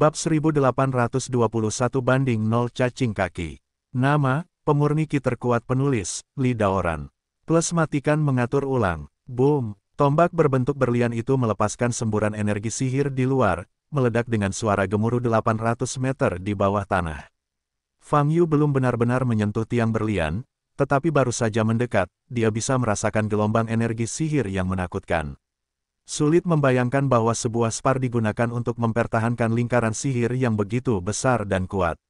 Bab 1821 banding 0 cacing kaki. Nama, pemurni ki kuat penulis, Lidaoran. Plus matikan mengatur ulang. Boom, tombak berbentuk berlian itu melepaskan semburan energi sihir di luar, meledak dengan suara gemuruh 800 meter di bawah tanah. Fang Yu belum benar-benar menyentuh tiang berlian, tetapi baru saja mendekat, dia bisa merasakan gelombang energi sihir yang menakutkan. Sulit membayangkan bahwa sebuah spar digunakan untuk mempertahankan lingkaran sihir yang begitu besar dan kuat.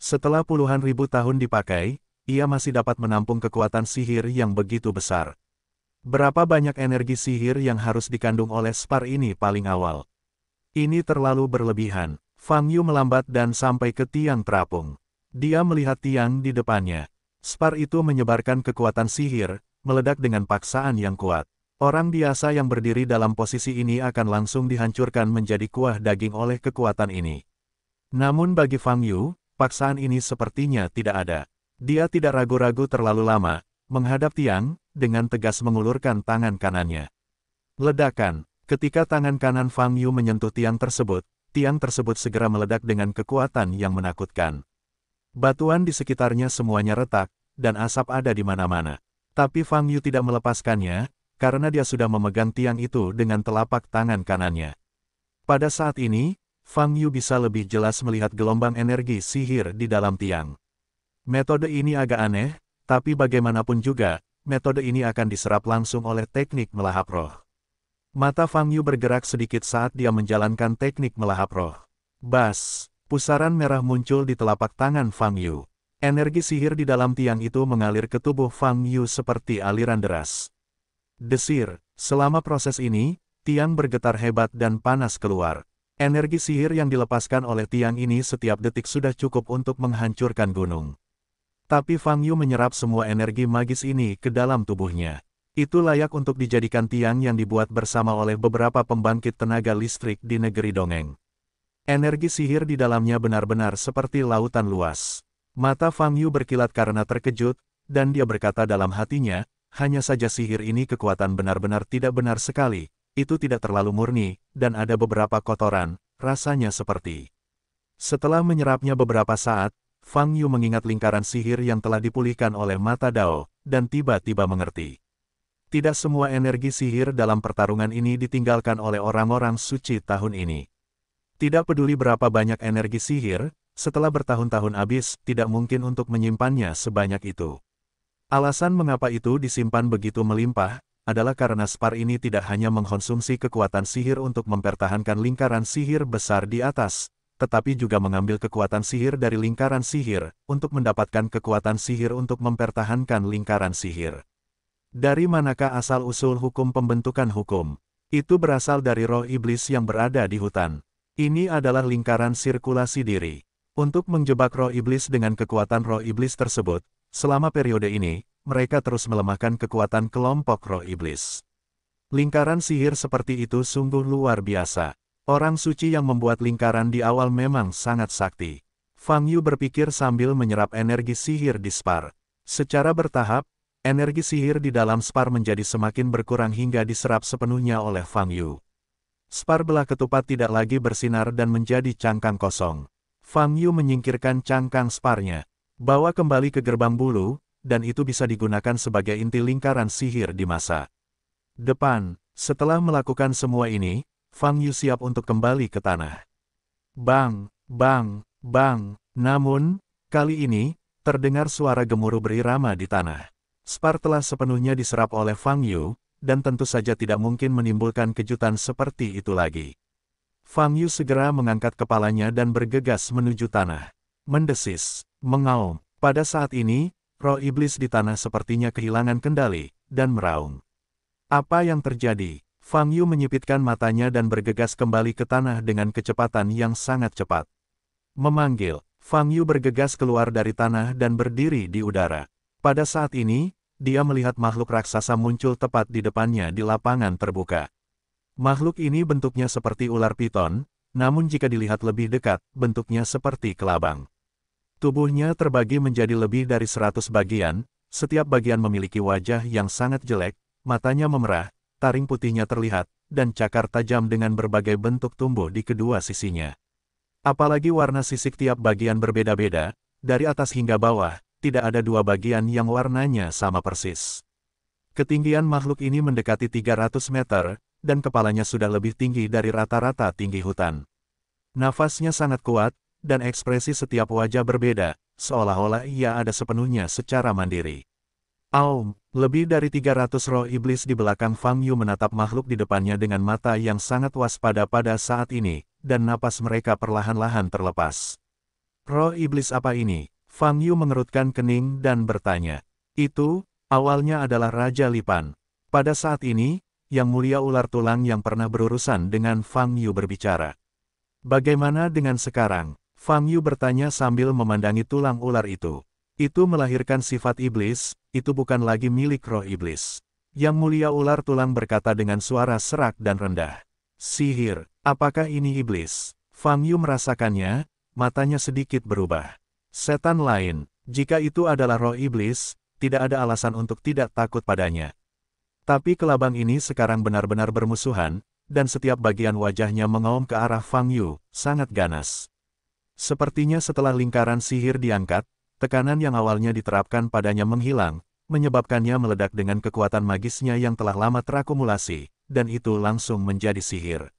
Setelah puluhan ribu tahun dipakai, ia masih dapat menampung kekuatan sihir yang begitu besar. Berapa banyak energi sihir yang harus dikandung oleh spar ini paling awal? Ini terlalu berlebihan. Fang Yu melambat dan sampai ke tiang terapung. Dia melihat tiang di depannya. Spar itu menyebarkan kekuatan sihir, meledak dengan paksaan yang kuat. Orang biasa yang berdiri dalam posisi ini akan langsung dihancurkan menjadi kuah daging oleh kekuatan ini. Namun bagi Fang Yu, paksaan ini sepertinya tidak ada. Dia tidak ragu-ragu terlalu lama, menghadap tiang, dengan tegas mengulurkan tangan kanannya. Ledakan, ketika tangan kanan Fang Yu menyentuh tiang tersebut, tiang tersebut segera meledak dengan kekuatan yang menakutkan. Batuan di sekitarnya semuanya retak, dan asap ada di mana-mana. Tapi Fang Yu tidak melepaskannya, karena dia sudah memegang tiang itu dengan telapak tangan kanannya. Pada saat ini, Fang Yu bisa lebih jelas melihat gelombang energi sihir di dalam tiang. Metode ini agak aneh, tapi bagaimanapun juga, metode ini akan diserap langsung oleh teknik melahap roh. Mata Fang Yu bergerak sedikit saat dia menjalankan teknik melahap roh. Bas, pusaran merah muncul di telapak tangan Fang Yu. Energi sihir di dalam tiang itu mengalir ke tubuh Fang Yu seperti aliran deras. Desir, selama proses ini, tiang bergetar hebat dan panas keluar. Energi sihir yang dilepaskan oleh tiang ini setiap detik sudah cukup untuk menghancurkan gunung. Tapi Fang Yu menyerap semua energi magis ini ke dalam tubuhnya. Itu layak untuk dijadikan tiang yang dibuat bersama oleh beberapa pembangkit tenaga listrik di negeri dongeng. Energi sihir di dalamnya benar-benar seperti lautan luas. Mata Fang Yu berkilat karena terkejut, dan dia berkata dalam hatinya, hanya saja sihir ini kekuatan benar-benar tidak benar sekali, itu tidak terlalu murni, dan ada beberapa kotoran, rasanya seperti. Setelah menyerapnya beberapa saat, Fang Yu mengingat lingkaran sihir yang telah dipulihkan oleh mata Dao, dan tiba-tiba mengerti. Tidak semua energi sihir dalam pertarungan ini ditinggalkan oleh orang-orang suci tahun ini. Tidak peduli berapa banyak energi sihir, setelah bertahun-tahun habis, tidak mungkin untuk menyimpannya sebanyak itu. Alasan mengapa itu disimpan begitu melimpah, adalah karena Spar ini tidak hanya mengkonsumsi kekuatan sihir untuk mempertahankan lingkaran sihir besar di atas, tetapi juga mengambil kekuatan sihir dari lingkaran sihir, untuk mendapatkan kekuatan sihir untuk mempertahankan lingkaran sihir. Dari manakah asal-usul hukum pembentukan hukum? Itu berasal dari roh iblis yang berada di hutan. Ini adalah lingkaran sirkulasi diri. Untuk menjebak roh iblis dengan kekuatan roh iblis tersebut, Selama periode ini, mereka terus melemahkan kekuatan kelompok roh iblis. Lingkaran sihir seperti itu sungguh luar biasa. Orang suci yang membuat lingkaran di awal memang sangat sakti. Fang Yu berpikir sambil menyerap energi sihir di spar. Secara bertahap, energi sihir di dalam spar menjadi semakin berkurang hingga diserap sepenuhnya oleh Fang Yu. Spar belah ketupat tidak lagi bersinar dan menjadi cangkang kosong. Fang Yu menyingkirkan cangkang sparnya. Bawa kembali ke gerbang bulu, dan itu bisa digunakan sebagai inti lingkaran sihir di masa depan. Setelah melakukan semua ini, Fang Yu siap untuk kembali ke tanah. Bang, bang, bang. Namun, kali ini, terdengar suara gemuruh berirama di tanah. Spar telah sepenuhnya diserap oleh Fang Yu, dan tentu saja tidak mungkin menimbulkan kejutan seperti itu lagi. Fang Yu segera mengangkat kepalanya dan bergegas menuju tanah. Mendesis. Mengaum. Pada saat ini, roh iblis di tanah sepertinya kehilangan kendali, dan meraung. Apa yang terjadi? Fang Yu menyipitkan matanya dan bergegas kembali ke tanah dengan kecepatan yang sangat cepat. Memanggil, Fang Yu bergegas keluar dari tanah dan berdiri di udara. Pada saat ini, dia melihat makhluk raksasa muncul tepat di depannya di lapangan terbuka. Makhluk ini bentuknya seperti ular piton, namun jika dilihat lebih dekat, bentuknya seperti kelabang. Tubuhnya terbagi menjadi lebih dari seratus bagian, setiap bagian memiliki wajah yang sangat jelek, matanya memerah, taring putihnya terlihat, dan cakar tajam dengan berbagai bentuk tumbuh di kedua sisinya. Apalagi warna sisik tiap bagian berbeda-beda, dari atas hingga bawah, tidak ada dua bagian yang warnanya sama persis. Ketinggian makhluk ini mendekati 300 meter, dan kepalanya sudah lebih tinggi dari rata-rata tinggi hutan. Nafasnya sangat kuat, dan ekspresi setiap wajah berbeda, seolah-olah ia ada sepenuhnya secara mandiri. Aum, lebih dari 300 roh iblis di belakang Fang Yu menatap makhluk di depannya dengan mata yang sangat waspada pada saat ini, dan napas mereka perlahan-lahan terlepas. Roh iblis apa ini? Fang Yu mengerutkan kening dan bertanya. Itu, awalnya adalah Raja Lipan. Pada saat ini, yang mulia ular tulang yang pernah berurusan dengan Fang Yu berbicara. Bagaimana dengan sekarang? Fang Yu bertanya sambil memandangi tulang ular itu. Itu melahirkan sifat iblis, itu bukan lagi milik roh iblis. Yang mulia ular tulang berkata dengan suara serak dan rendah. Sihir, apakah ini iblis? Fang Yu merasakannya, matanya sedikit berubah. Setan lain, jika itu adalah roh iblis, tidak ada alasan untuk tidak takut padanya. Tapi kelabang ini sekarang benar-benar bermusuhan, dan setiap bagian wajahnya mengaum ke arah Fang Yu, sangat ganas. Sepertinya setelah lingkaran sihir diangkat, tekanan yang awalnya diterapkan padanya menghilang, menyebabkannya meledak dengan kekuatan magisnya yang telah lama terakumulasi, dan itu langsung menjadi sihir.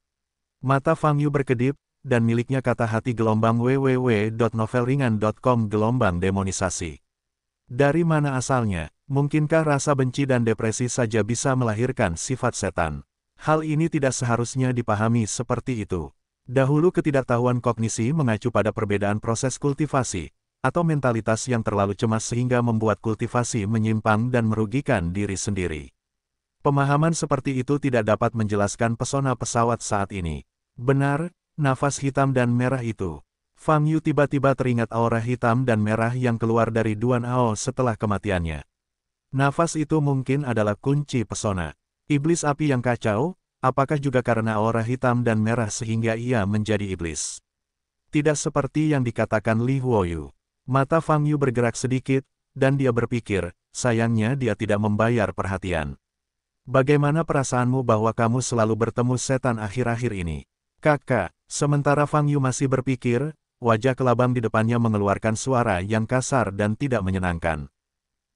Mata Fang Yu berkedip, dan miliknya kata hati gelombang www.novelringan.com gelombang demonisasi. Dari mana asalnya, mungkinkah rasa benci dan depresi saja bisa melahirkan sifat setan? Hal ini tidak seharusnya dipahami seperti itu. Dahulu ketidaktahuan kognisi mengacu pada perbedaan proses kultivasi, atau mentalitas yang terlalu cemas sehingga membuat kultivasi menyimpang dan merugikan diri sendiri. Pemahaman seperti itu tidak dapat menjelaskan pesona pesawat saat ini. Benar, nafas hitam dan merah itu. Fang Yu tiba-tiba teringat aura hitam dan merah yang keluar dari Duan Ao setelah kematiannya. Nafas itu mungkin adalah kunci pesona. Iblis api yang kacau, apakah juga karena aura hitam dan merah sehingga ia menjadi iblis? Tidak seperti yang dikatakan Li Huoyu. Mata Fang Yu bergerak sedikit, dan dia berpikir, sayangnya dia tidak membayar perhatian. Bagaimana perasaanmu bahwa kamu selalu bertemu setan akhir-akhir ini? Kakak, sementara Fang Yu masih berpikir, wajah kelabang di depannya mengeluarkan suara yang kasar dan tidak menyenangkan.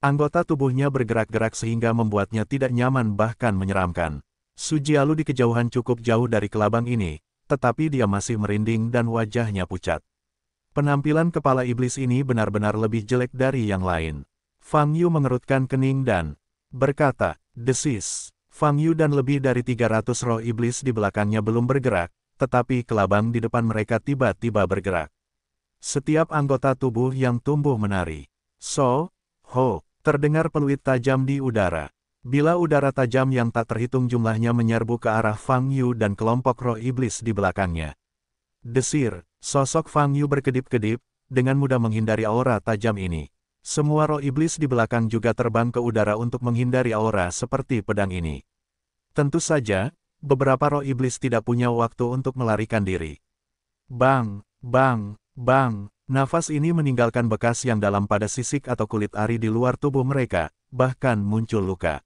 Anggota tubuhnya bergerak-gerak sehingga membuatnya tidak nyaman bahkan menyeramkan. Sujialu di kejauhan cukup jauh dari kelabang ini, tetapi dia masih merinding dan wajahnya pucat. Penampilan kepala iblis ini benar-benar lebih jelek dari yang lain. Fang Yu mengerutkan kening dan berkata, desis. Fang Yu dan lebih dari 300 roh iblis di belakangnya belum bergerak, tetapi kelabang di depan mereka tiba-tiba bergerak. Setiap anggota tubuh yang tumbuh menari. So, ho, terdengar peluit tajam di udara. Bila udara tajam yang tak terhitung jumlahnya menyerbu ke arah Fang Yu dan kelompok roh iblis di belakangnya. Desir, sosok Fang Yu berkedip-kedip, dengan mudah menghindari aura tajam ini. Semua roh iblis di belakang juga terbang ke udara untuk menghindari aura seperti pedang ini. Tentu saja, beberapa roh iblis tidak punya waktu untuk melarikan diri. Bang, bang, bang, nafas ini meninggalkan bekas yang dalam pada sisik atau kulit ari di luar tubuh mereka, bahkan muncul luka.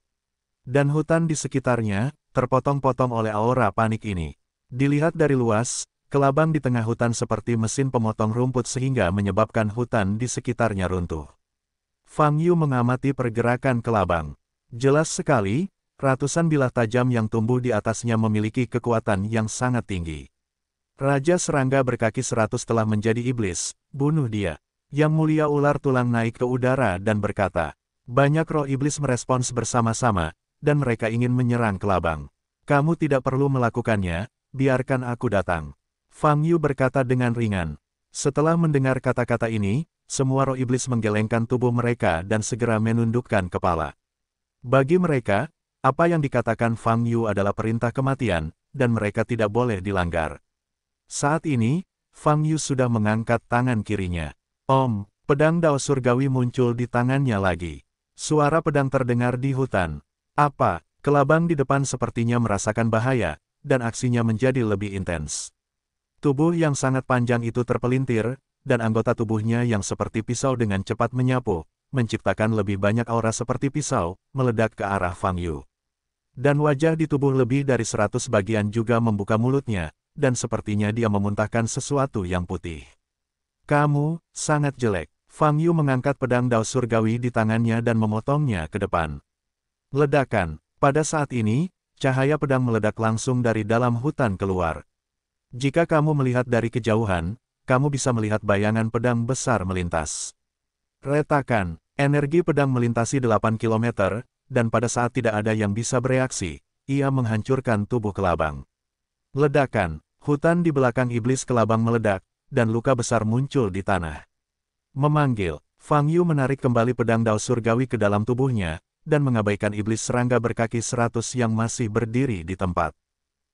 Dan hutan di sekitarnya, terpotong-potong oleh aura panik ini. Dilihat dari luas, kelabang di tengah hutan seperti mesin pemotong rumput sehingga menyebabkan hutan di sekitarnya runtuh. Fang Yu mengamati pergerakan kelabang. Jelas sekali, ratusan bilah tajam yang tumbuh di atasnya memiliki kekuatan yang sangat tinggi. Raja serangga berkaki seratus telah menjadi iblis, bunuh dia. Yang mulia ular tulang naik ke udara dan berkata, banyak roh iblis merespons bersama-sama, dan mereka ingin menyerang Kelabang. Kamu tidak perlu melakukannya, biarkan aku datang. Fang Yu berkata dengan ringan. Setelah mendengar kata-kata ini, semua roh iblis menggelengkan tubuh mereka dan segera menundukkan kepala. Bagi mereka, apa yang dikatakan Fang Yu adalah perintah kematian, dan mereka tidak boleh dilanggar. Saat ini, Fang Yu sudah mengangkat tangan kirinya. Om, pedang Dao Surgawi muncul di tangannya lagi. Suara pedang terdengar di hutan. Apa, kelabang di depan sepertinya merasakan bahaya, dan aksinya menjadi lebih intens. Tubuh yang sangat panjang itu terpelintir, dan anggota tubuhnya yang seperti pisau dengan cepat menyapu, menciptakan lebih banyak aura seperti pisau, meledak ke arah Fang Yu. Dan wajah di tubuh lebih dari seratus bagian juga membuka mulutnya, dan sepertinya dia memuntahkan sesuatu yang putih. Kamu, sangat jelek. Fang Yu mengangkat pedang Dao Surgawi di tangannya dan memotongnya ke depan. Ledakan. Pada saat ini, cahaya pedang meledak langsung dari dalam hutan keluar. Jika kamu melihat dari kejauhan, kamu bisa melihat bayangan pedang besar melintas. Retakan. Energi pedang melintasi 8 km, dan pada saat tidak ada yang bisa bereaksi, ia menghancurkan tubuh kelabang. Ledakan. Hutan di belakang iblis kelabang meledak, dan luka besar muncul di tanah. Memanggil, Fang Yu menarik kembali pedang dao surgawi ke dalam tubuhnya, dan mengabaikan iblis serangga berkaki seratus yang masih berdiri di tempat.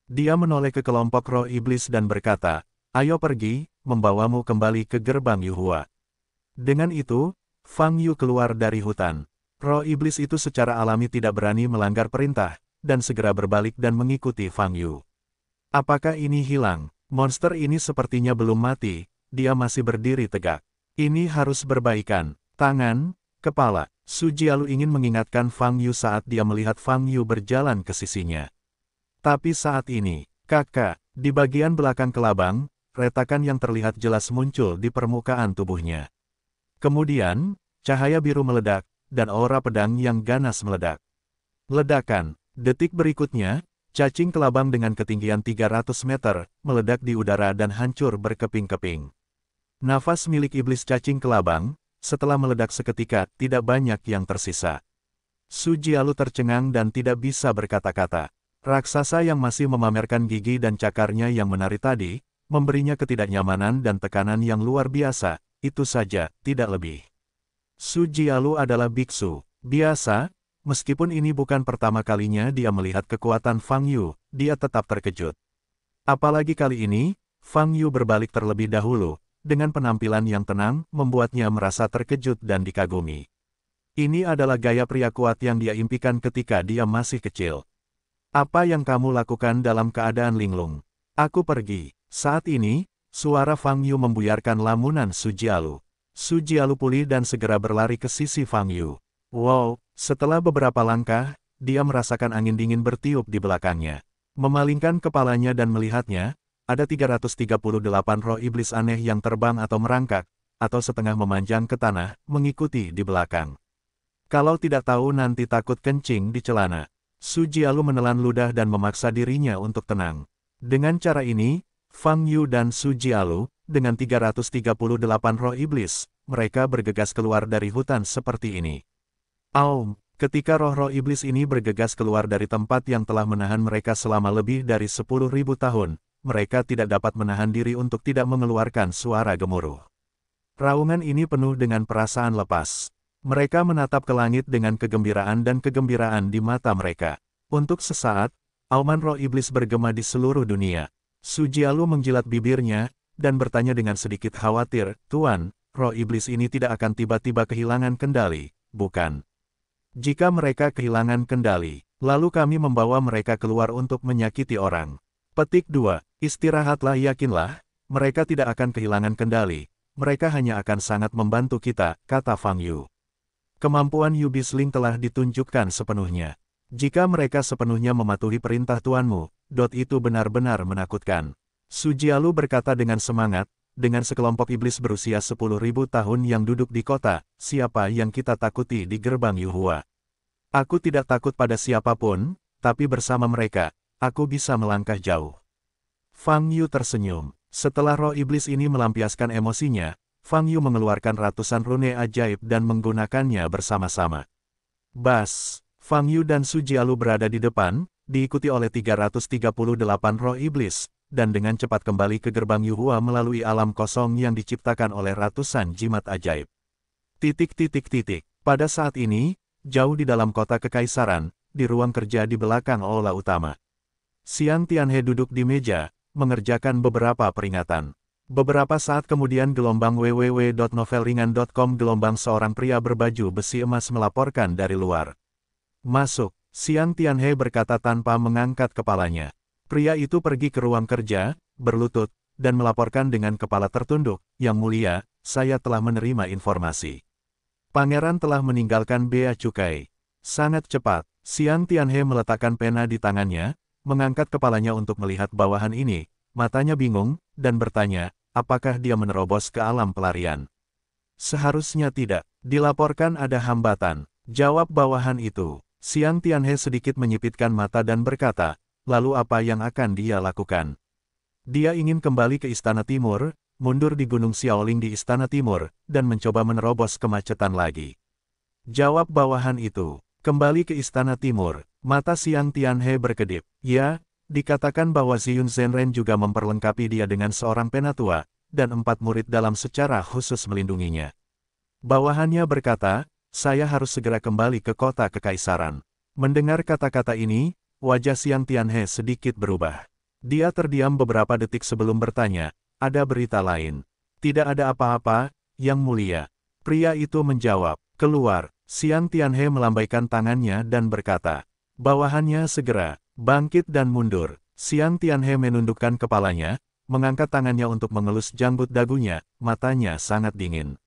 Dia menoleh ke kelompok roh iblis dan berkata, Ayo pergi, membawamu kembali ke gerbang Yuhua. Dengan itu, Fang Yu keluar dari hutan. Roh iblis itu secara alami tidak berani melanggar perintah, dan segera berbalik dan mengikuti Fang Yu. Apakah ini hilang? Monster ini sepertinya belum mati, dia masih berdiri tegak. Ini harus berbaikan. Tangan, kepala, Su Jialu ingin mengingatkan Fang Yu saat dia melihat Fang Yu berjalan ke sisinya. Tapi saat ini, kakak, di bagian belakang kelabang, retakan yang terlihat jelas muncul di permukaan tubuhnya. Kemudian, cahaya biru meledak, dan aura pedang yang ganas meledak. Ledakan, detik berikutnya, cacing kelabang dengan ketinggian 300 meter, meledak di udara dan hancur berkeping-keping. Nafas milik iblis cacing kelabang, setelah meledak seketika, tidak banyak yang tersisa. Sujialu tercengang dan tidak bisa berkata-kata. Raksasa yang masih memamerkan gigi dan cakarnya yang menari tadi, memberinya ketidaknyamanan dan tekanan yang luar biasa, itu saja, tidak lebih. Sujialu adalah biksu, biasa, meskipun ini bukan pertama kalinya dia melihat kekuatan Fang Yu, dia tetap terkejut. Apalagi kali ini, Fang Yu berbalik terlebih dahulu, dengan penampilan yang tenang, membuatnya merasa terkejut dan dikagumi. Ini adalah gaya pria kuat yang dia impikan ketika dia masih kecil. Apa yang kamu lakukan dalam keadaan linglung? Aku pergi. Saat ini, suara Fang Yu membuyarkan lamunan Sujialu. Sujialu pulih dan segera berlari ke sisi Fang Yu. Wow, setelah beberapa langkah, dia merasakan angin dingin bertiup di belakangnya. Memalingkan kepalanya dan melihatnya, ada 338 roh iblis aneh yang terbang atau merangkak, atau setengah memanjang ke tanah, mengikuti di belakang. Kalau tidak tahu nanti takut kencing di celana. Suji Alu menelan ludah dan memaksa dirinya untuk tenang. Dengan cara ini, Fang Yu dan Suji Alu, dengan 338 roh iblis, mereka bergegas keluar dari hutan seperti ini. Aum, ketika roh-roh iblis ini bergegas keluar dari tempat yang telah menahan mereka selama lebih dari 10.000 tahun, mereka tidak dapat menahan diri untuk tidak mengeluarkan suara gemuruh. Raungan ini penuh dengan perasaan lepas. Mereka menatap ke langit dengan kegembiraan dan kegembiraan di mata mereka. Untuk sesaat, auman roh iblis bergema di seluruh dunia. Sujialu menjilat bibirnya, dan bertanya dengan sedikit khawatir, Tuan, roh iblis ini tidak akan tiba-tiba kehilangan kendali, bukan? Jika mereka kehilangan kendali, lalu kami membawa mereka keluar untuk menyakiti orang. Petik 2. Istirahatlah yakinlah, mereka tidak akan kehilangan kendali, mereka hanya akan sangat membantu kita, kata Fang Yu. Kemampuan Yu Bisling telah ditunjukkan sepenuhnya. Jika mereka sepenuhnya mematuhi perintah tuanmu, dot itu benar-benar menakutkan. Sujialu berkata dengan semangat, dengan sekelompok iblis berusia 10.000 tahun yang duduk di kota, siapa yang kita takuti di gerbang Yuhua? Aku tidak takut pada siapapun, tapi bersama mereka, aku bisa melangkah jauh. Fang Yu tersenyum. Setelah roh iblis ini melampiaskan emosinya, Fang Yu mengeluarkan ratusan rune ajaib dan menggunakannya bersama-sama. Bas, Fang Yu dan Su Jialu berada di depan, diikuti oleh 338 roh iblis, dan dengan cepat kembali ke gerbang Yuhua melalui alam kosong yang diciptakan oleh ratusan jimat ajaib. Titik titik titik. Pada saat ini, jauh di dalam kota kekaisaran, di ruang kerja di belakang Ola utama. Siang Tianhe duduk di meja, mengerjakan beberapa peringatan. Beberapa saat kemudian gelombang www.novelringan.com gelombang seorang pria berbaju besi emas melaporkan dari luar. Masuk, Siang Tianhe berkata tanpa mengangkat kepalanya. Pria itu pergi ke ruang kerja, berlutut, dan melaporkan dengan kepala tertunduk, Yang mulia, saya telah menerima informasi. Pangeran telah meninggalkan bea cukai. Sangat cepat, Siang Tianhe meletakkan pena di tangannya, mengangkat kepalanya untuk melihat bawahan ini, matanya bingung, dan bertanya, apakah dia menerobos ke alam pelarian. Seharusnya tidak, dilaporkan ada hambatan, jawab bawahan itu. Siang Tianhe sedikit menyipitkan mata dan berkata, lalu apa yang akan dia lakukan? Dia ingin kembali ke Istana Timur, mundur di Gunung Xiaoling di Istana Timur, dan mencoba menerobos kemacetan lagi. Jawab bawahan itu, kembali ke Istana Timur, Mata Siang Tianhe berkedip. Ya, dikatakan bahwa Ziyun Zenren juga memperlengkapi dia dengan seorang penatua, dan empat murid dalam secara khusus melindunginya. Bawahannya berkata, saya harus segera kembali ke kota kekaisaran. Mendengar kata-kata ini, wajah Siang Tianhe sedikit berubah. Dia terdiam beberapa detik sebelum bertanya, ada berita lain. Tidak ada apa-apa, yang mulia. Pria itu menjawab, keluar. Siang Tianhe melambaikan tangannya dan berkata, Bawahannya segera, bangkit dan mundur. Siang Tianhe menundukkan kepalanya, mengangkat tangannya untuk mengelus janggut dagunya, matanya sangat dingin.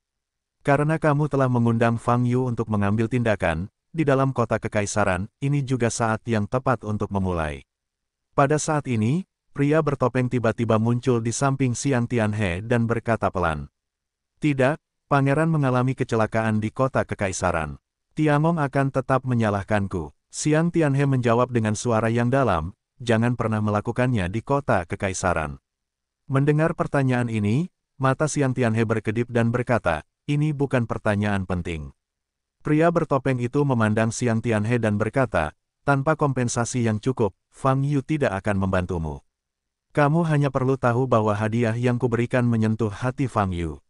Karena kamu telah mengundang Fang Yu untuk mengambil tindakan, di dalam kota kekaisaran, ini juga saat yang tepat untuk memulai. Pada saat ini, pria bertopeng tiba-tiba muncul di samping Siang Tianhe dan berkata pelan. Tidak, pangeran mengalami kecelakaan di kota kekaisaran. Tiangong akan tetap menyalahkanku. Siang Tianhe menjawab dengan suara yang dalam, jangan pernah melakukannya di kota kekaisaran. Mendengar pertanyaan ini, mata Siang Tianhe berkedip dan berkata, ini bukan pertanyaan penting. Pria bertopeng itu memandang Siang Tianhe dan berkata, tanpa kompensasi yang cukup, Fang Yu tidak akan membantumu. Kamu hanya perlu tahu bahwa hadiah yang kuberikan menyentuh hati Fang Yu.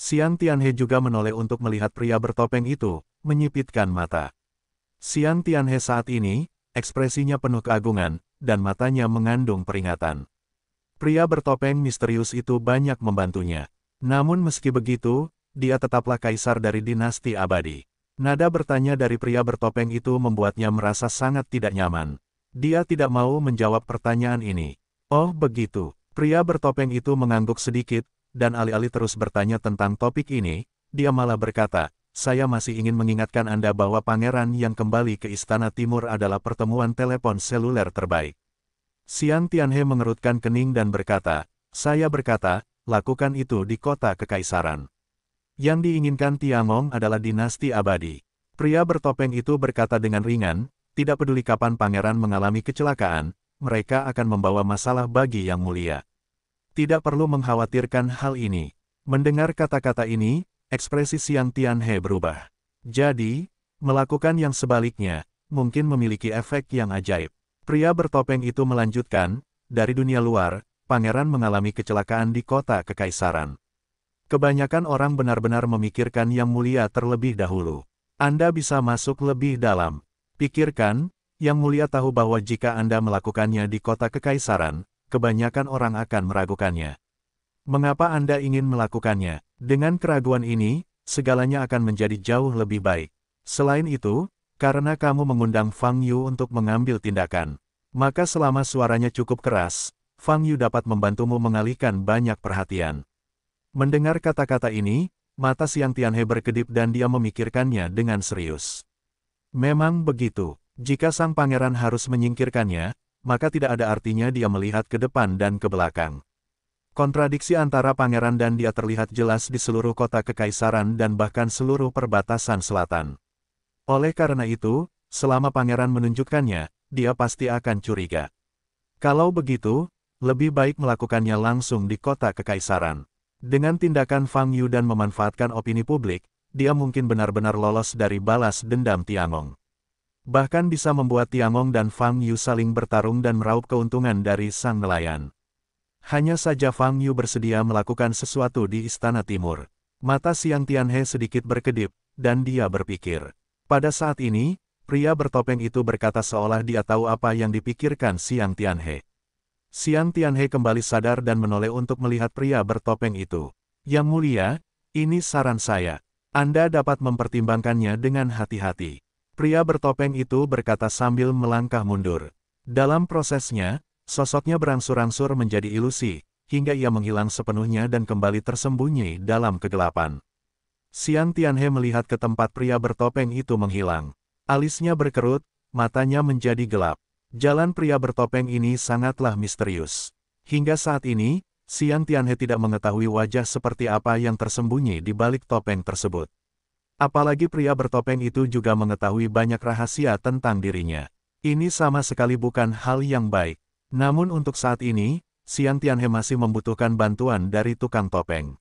Siang Tianhe juga menoleh untuk melihat pria bertopeng itu, menyipitkan mata. Xian Tianhe saat ini, ekspresinya penuh keagungan, dan matanya mengandung peringatan. Pria bertopeng misterius itu banyak membantunya. Namun meski begitu, dia tetaplah kaisar dari dinasti abadi. Nada bertanya dari pria bertopeng itu membuatnya merasa sangat tidak nyaman. Dia tidak mau menjawab pertanyaan ini. Oh begitu, pria bertopeng itu mengangguk sedikit, dan alih-alih terus bertanya tentang topik ini, dia malah berkata, saya masih ingin mengingatkan Anda bahwa pangeran yang kembali ke Istana Timur adalah pertemuan telepon seluler terbaik. Siang Tianhe mengerutkan kening dan berkata, saya berkata, lakukan itu di kota kekaisaran. Yang diinginkan Tiangong adalah dinasti abadi. Pria bertopeng itu berkata dengan ringan, tidak peduli kapan pangeran mengalami kecelakaan, mereka akan membawa masalah bagi yang mulia. Tidak perlu mengkhawatirkan hal ini. Mendengar kata-kata ini, ekspresi Xiang Tianhe berubah. Jadi, melakukan yang sebaliknya, mungkin memiliki efek yang ajaib. Pria bertopeng itu melanjutkan, dari dunia luar, pangeran mengalami kecelakaan di kota kekaisaran. Kebanyakan orang benar-benar memikirkan yang mulia terlebih dahulu. Anda bisa masuk lebih dalam. Pikirkan, yang mulia tahu bahwa jika Anda melakukannya di kota kekaisaran, kebanyakan orang akan meragukannya. Mengapa Anda ingin melakukannya? Dengan keraguan ini, segalanya akan menjadi jauh lebih baik. Selain itu, karena kamu mengundang Fang Yu untuk mengambil tindakan, maka selama suaranya cukup keras, Fang Yu dapat membantumu mengalihkan banyak perhatian. Mendengar kata-kata ini, mata Siang Tianhe berkedip dan dia memikirkannya dengan serius. Memang begitu, jika sang pangeran harus menyingkirkannya, maka tidak ada artinya dia melihat ke depan dan ke belakang. Kontradiksi antara pangeran dan dia terlihat jelas di seluruh kota kekaisaran dan bahkan seluruh perbatasan selatan. Oleh karena itu, selama pangeran menunjukkannya, dia pasti akan curiga. Kalau begitu, lebih baik melakukannya langsung di kota kekaisaran. Dengan tindakan Fang Yu dan memanfaatkan opini publik, dia mungkin benar-benar lolos dari balas dendam Tiangong. Bahkan bisa membuat Tiangong dan Fang Yu saling bertarung dan meraup keuntungan dari sang nelayan. Hanya saja Fang Yu bersedia melakukan sesuatu di Istana Timur. Mata Siang Tianhe sedikit berkedip, dan dia berpikir. Pada saat ini, pria bertopeng itu berkata seolah dia tahu apa yang dipikirkan Siang Tianhe. Siang Tianhe kembali sadar dan menoleh untuk melihat pria bertopeng itu. Yang mulia, ini saran saya. Anda dapat mempertimbangkannya dengan hati-hati. Pria bertopeng itu berkata sambil melangkah mundur. Dalam prosesnya, Sosoknya berangsur-angsur menjadi ilusi, hingga ia menghilang sepenuhnya dan kembali tersembunyi dalam kegelapan. Siang Tianhe melihat ke tempat pria bertopeng itu menghilang. Alisnya berkerut, matanya menjadi gelap. Jalan pria bertopeng ini sangatlah misterius. Hingga saat ini, Siang Tianhe tidak mengetahui wajah seperti apa yang tersembunyi di balik topeng tersebut. Apalagi pria bertopeng itu juga mengetahui banyak rahasia tentang dirinya. Ini sama sekali bukan hal yang baik. Namun untuk saat ini, Xian Tianhe masih membutuhkan bantuan dari tukang topeng.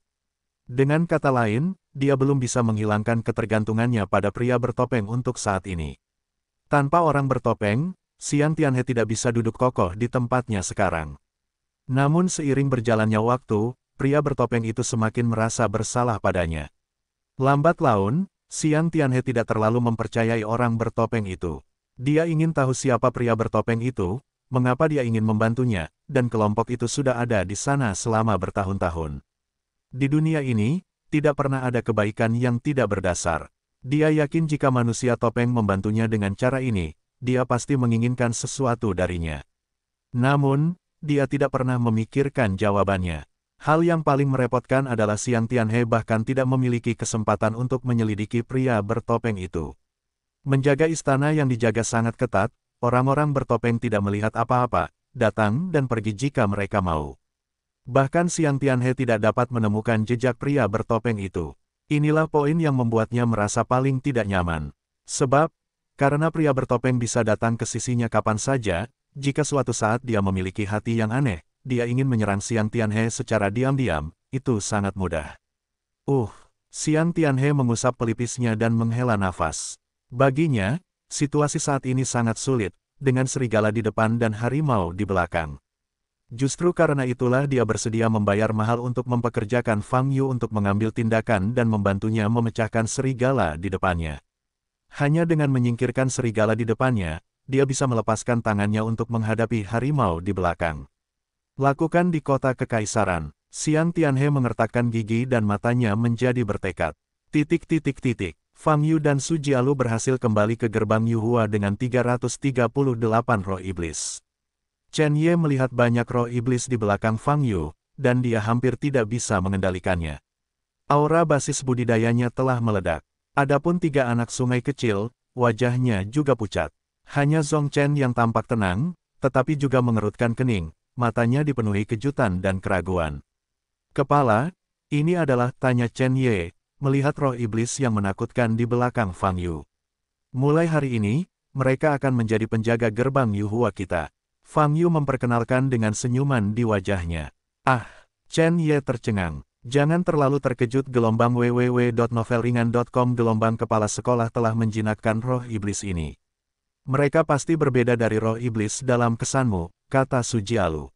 Dengan kata lain, dia belum bisa menghilangkan ketergantungannya pada pria bertopeng untuk saat ini. Tanpa orang bertopeng, Xian Tianhe tidak bisa duduk kokoh di tempatnya sekarang. Namun seiring berjalannya waktu, pria bertopeng itu semakin merasa bersalah padanya. Lambat laun, Xian Tianhe tidak terlalu mempercayai orang bertopeng itu. Dia ingin tahu siapa pria bertopeng itu, mengapa dia ingin membantunya, dan kelompok itu sudah ada di sana selama bertahun-tahun. Di dunia ini, tidak pernah ada kebaikan yang tidak berdasar. Dia yakin jika manusia topeng membantunya dengan cara ini, dia pasti menginginkan sesuatu darinya. Namun, dia tidak pernah memikirkan jawabannya. Hal yang paling merepotkan adalah Siang Tianhe bahkan tidak memiliki kesempatan untuk menyelidiki pria bertopeng itu. Menjaga istana yang dijaga sangat ketat, Orang-orang bertopeng tidak melihat apa-apa, datang dan pergi jika mereka mau. Bahkan Xiang Tianhe tidak dapat menemukan jejak pria bertopeng itu. Inilah poin yang membuatnya merasa paling tidak nyaman. Sebab, karena pria bertopeng bisa datang ke sisinya kapan saja, jika suatu saat dia memiliki hati yang aneh, dia ingin menyerang Xiang Tianhe secara diam-diam, itu sangat mudah. Uh, Xiang Tianhe mengusap pelipisnya dan menghela nafas. Baginya, situasi saat ini sangat sulit, dengan serigala di depan dan harimau di belakang. Justru karena itulah dia bersedia membayar mahal untuk mempekerjakan Fang Yu untuk mengambil tindakan dan membantunya memecahkan serigala di depannya. Hanya dengan menyingkirkan serigala di depannya, dia bisa melepaskan tangannya untuk menghadapi harimau di belakang. Lakukan di kota kekaisaran, Siang Tianhe mengertakkan gigi dan matanya menjadi bertekad. Titik titik titik. Fang Yu dan Su Jialu berhasil kembali ke gerbang Yuhua dengan 338 roh iblis. Chen Ye melihat banyak roh iblis di belakang Fang Yu, dan dia hampir tidak bisa mengendalikannya. Aura basis budidayanya telah meledak. Adapun tiga anak sungai kecil, wajahnya juga pucat. Hanya Zhong Chen yang tampak tenang, tetapi juga mengerutkan kening, matanya dipenuhi kejutan dan keraguan. Kepala, ini adalah tanya Chen Ye, melihat roh iblis yang menakutkan di belakang Fang Yu. Mulai hari ini, mereka akan menjadi penjaga gerbang Yuhua kita. Fang Yu memperkenalkan dengan senyuman di wajahnya. Ah, Chen Ye tercengang. Jangan terlalu terkejut gelombang www.novelringan.com gelombang kepala sekolah telah menjinakkan roh iblis ini. Mereka pasti berbeda dari roh iblis dalam kesanmu, kata Sujialu.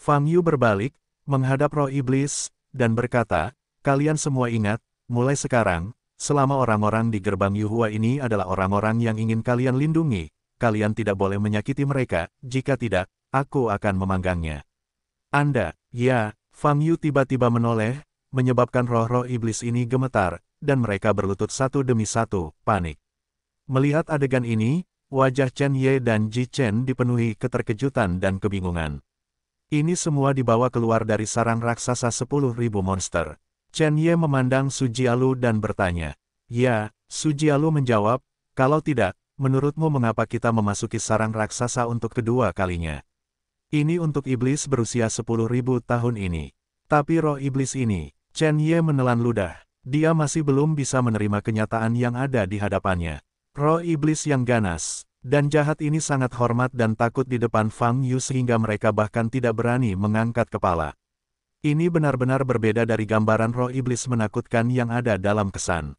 Fang Yu berbalik, menghadap roh iblis, dan berkata, kalian semua ingat, Mulai sekarang, selama orang-orang di gerbang Yuhua ini adalah orang-orang yang ingin kalian lindungi, kalian tidak boleh menyakiti mereka, jika tidak, aku akan memanggangnya. Anda, ya, Fang Yu tiba-tiba menoleh, menyebabkan roh-roh iblis ini gemetar, dan mereka berlutut satu demi satu, panik. Melihat adegan ini, wajah Chen Ye dan Ji Chen dipenuhi keterkejutan dan kebingungan. Ini semua dibawa keluar dari sarang raksasa sepuluh ribu monster. Chen Ye memandang Sujialu dan bertanya. Ya, Sujialu menjawab, kalau tidak, menurutmu mengapa kita memasuki sarang raksasa untuk kedua kalinya? Ini untuk iblis berusia 10.000 tahun ini. Tapi roh iblis ini, Chen Ye menelan ludah. Dia masih belum bisa menerima kenyataan yang ada di hadapannya. Roh iblis yang ganas dan jahat ini sangat hormat dan takut di depan Fang Yu sehingga mereka bahkan tidak berani mengangkat kepala. Ini benar-benar berbeda dari gambaran roh iblis menakutkan yang ada dalam kesan.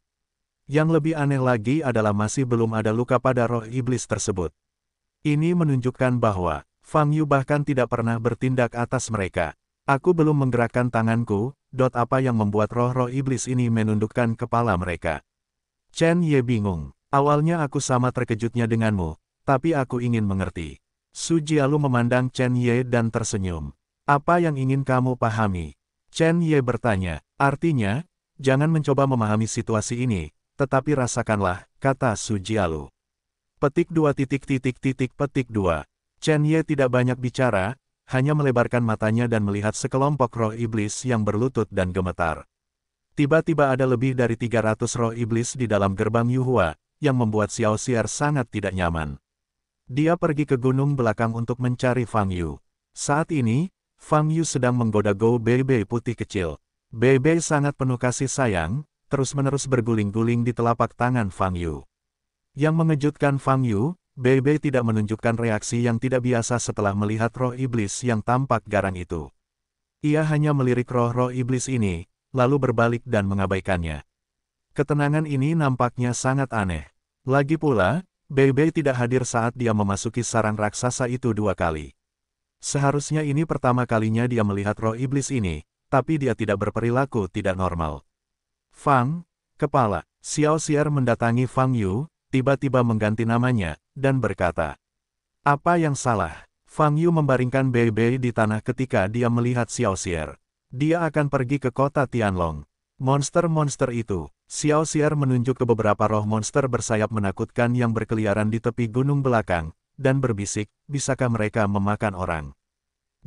Yang lebih aneh lagi adalah masih belum ada luka pada roh iblis tersebut. Ini menunjukkan bahwa Fang Yu bahkan tidak pernah bertindak atas mereka. Aku belum menggerakkan tanganku, dot apa yang membuat roh-roh iblis ini menundukkan kepala mereka. Chen Ye bingung. Awalnya aku sama terkejutnya denganmu, tapi aku ingin mengerti. Su Jialu memandang Chen Ye dan tersenyum. Apa yang ingin kamu pahami? Chen Ye bertanya. Artinya, jangan mencoba memahami situasi ini, tetapi rasakanlah, kata Su Jialu. Petik dua titik titik titik petik dua. Chen Ye tidak banyak bicara, hanya melebarkan matanya dan melihat sekelompok roh iblis yang berlutut dan gemetar. Tiba-tiba ada lebih dari 300 roh iblis di dalam gerbang Yuhua, yang membuat Xiao Xiar sangat tidak nyaman. Dia pergi ke gunung belakang untuk mencari Fang Yu. Saat ini, Fang Yu sedang menggoda Go Bebe putih kecil. Bebe sangat penuh kasih sayang, terus-menerus berguling-guling di telapak tangan Fang Yu. Yang mengejutkan Fang Yu, Bebe tidak menunjukkan reaksi yang tidak biasa setelah melihat roh iblis yang tampak garang itu. Ia hanya melirik roh-roh iblis ini, lalu berbalik dan mengabaikannya. Ketenangan ini nampaknya sangat aneh. Lagi pula, Bebe tidak hadir saat dia memasuki sarang raksasa itu dua kali. Seharusnya ini pertama kalinya dia melihat roh iblis ini, tapi dia tidak berperilaku tidak normal. Fang, kepala, Xiao Xier mendatangi Fang Yu, tiba-tiba mengganti namanya, dan berkata, Apa yang salah? Fang Yu membaringkan Bei Bei di tanah ketika dia melihat Xiao Xier. Dia akan pergi ke kota Tianlong. Monster-monster itu, Xiao Xier menunjuk ke beberapa roh monster bersayap menakutkan yang berkeliaran di tepi gunung belakang, dan berbisik, bisakah mereka memakan orang?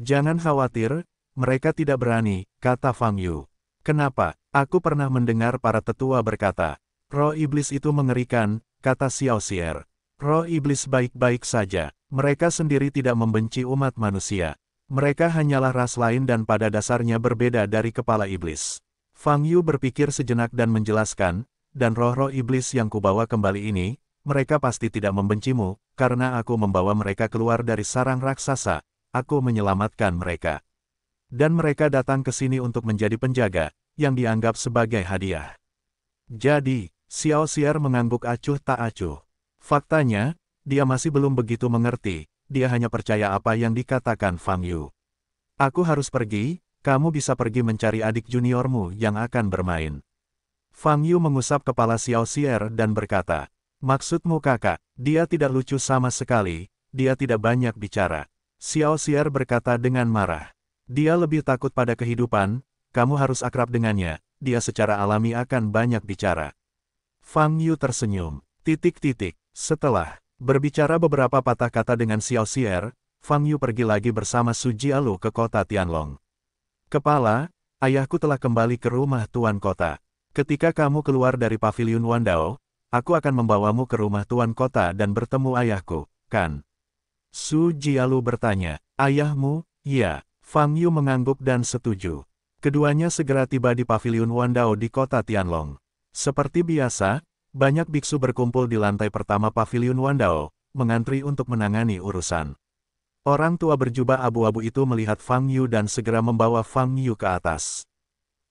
Jangan khawatir, mereka tidak berani, kata Fang Yu. Kenapa? Aku pernah mendengar para tetua berkata, roh iblis itu mengerikan, kata Xiao Xier. Roh iblis baik-baik saja, mereka sendiri tidak membenci umat manusia. Mereka hanyalah ras lain dan pada dasarnya berbeda dari kepala iblis. Fang Yu berpikir sejenak dan menjelaskan, dan roh-roh iblis yang kubawa kembali ini, mereka pasti tidak membencimu, karena aku membawa mereka keluar dari sarang raksasa, aku menyelamatkan mereka. Dan mereka datang ke sini untuk menjadi penjaga, yang dianggap sebagai hadiah. Jadi, Xiao Xiar mengangguk acuh tak acuh. Faktanya, dia masih belum begitu mengerti, dia hanya percaya apa yang dikatakan Fang Yu. Aku harus pergi, kamu bisa pergi mencari adik juniormu yang akan bermain. Fang Yu mengusap kepala Xiao Xiar dan berkata, Maksudmu kakak, dia tidak lucu sama sekali, dia tidak banyak bicara. Xiao Xier berkata dengan marah. Dia lebih takut pada kehidupan, kamu harus akrab dengannya, dia secara alami akan banyak bicara. Fang Yu tersenyum. Titik-titik. Setelah berbicara beberapa patah kata dengan Xiao Xier, Fang Yu pergi lagi bersama Su Alu ke kota Tianlong. Kepala, ayahku telah kembali ke rumah tuan kota. Ketika kamu keluar dari Paviliun Wandao, aku akan membawamu ke rumah tuan kota dan bertemu ayahku, kan? Su Jialu bertanya, ayahmu? Ya, Fang Yu mengangguk dan setuju. Keduanya segera tiba di paviliun Wandao di kota Tianlong. Seperti biasa, banyak biksu berkumpul di lantai pertama paviliun Wandao, mengantri untuk menangani urusan. Orang tua berjubah abu-abu itu melihat Fang Yu dan segera membawa Fang Yu ke atas.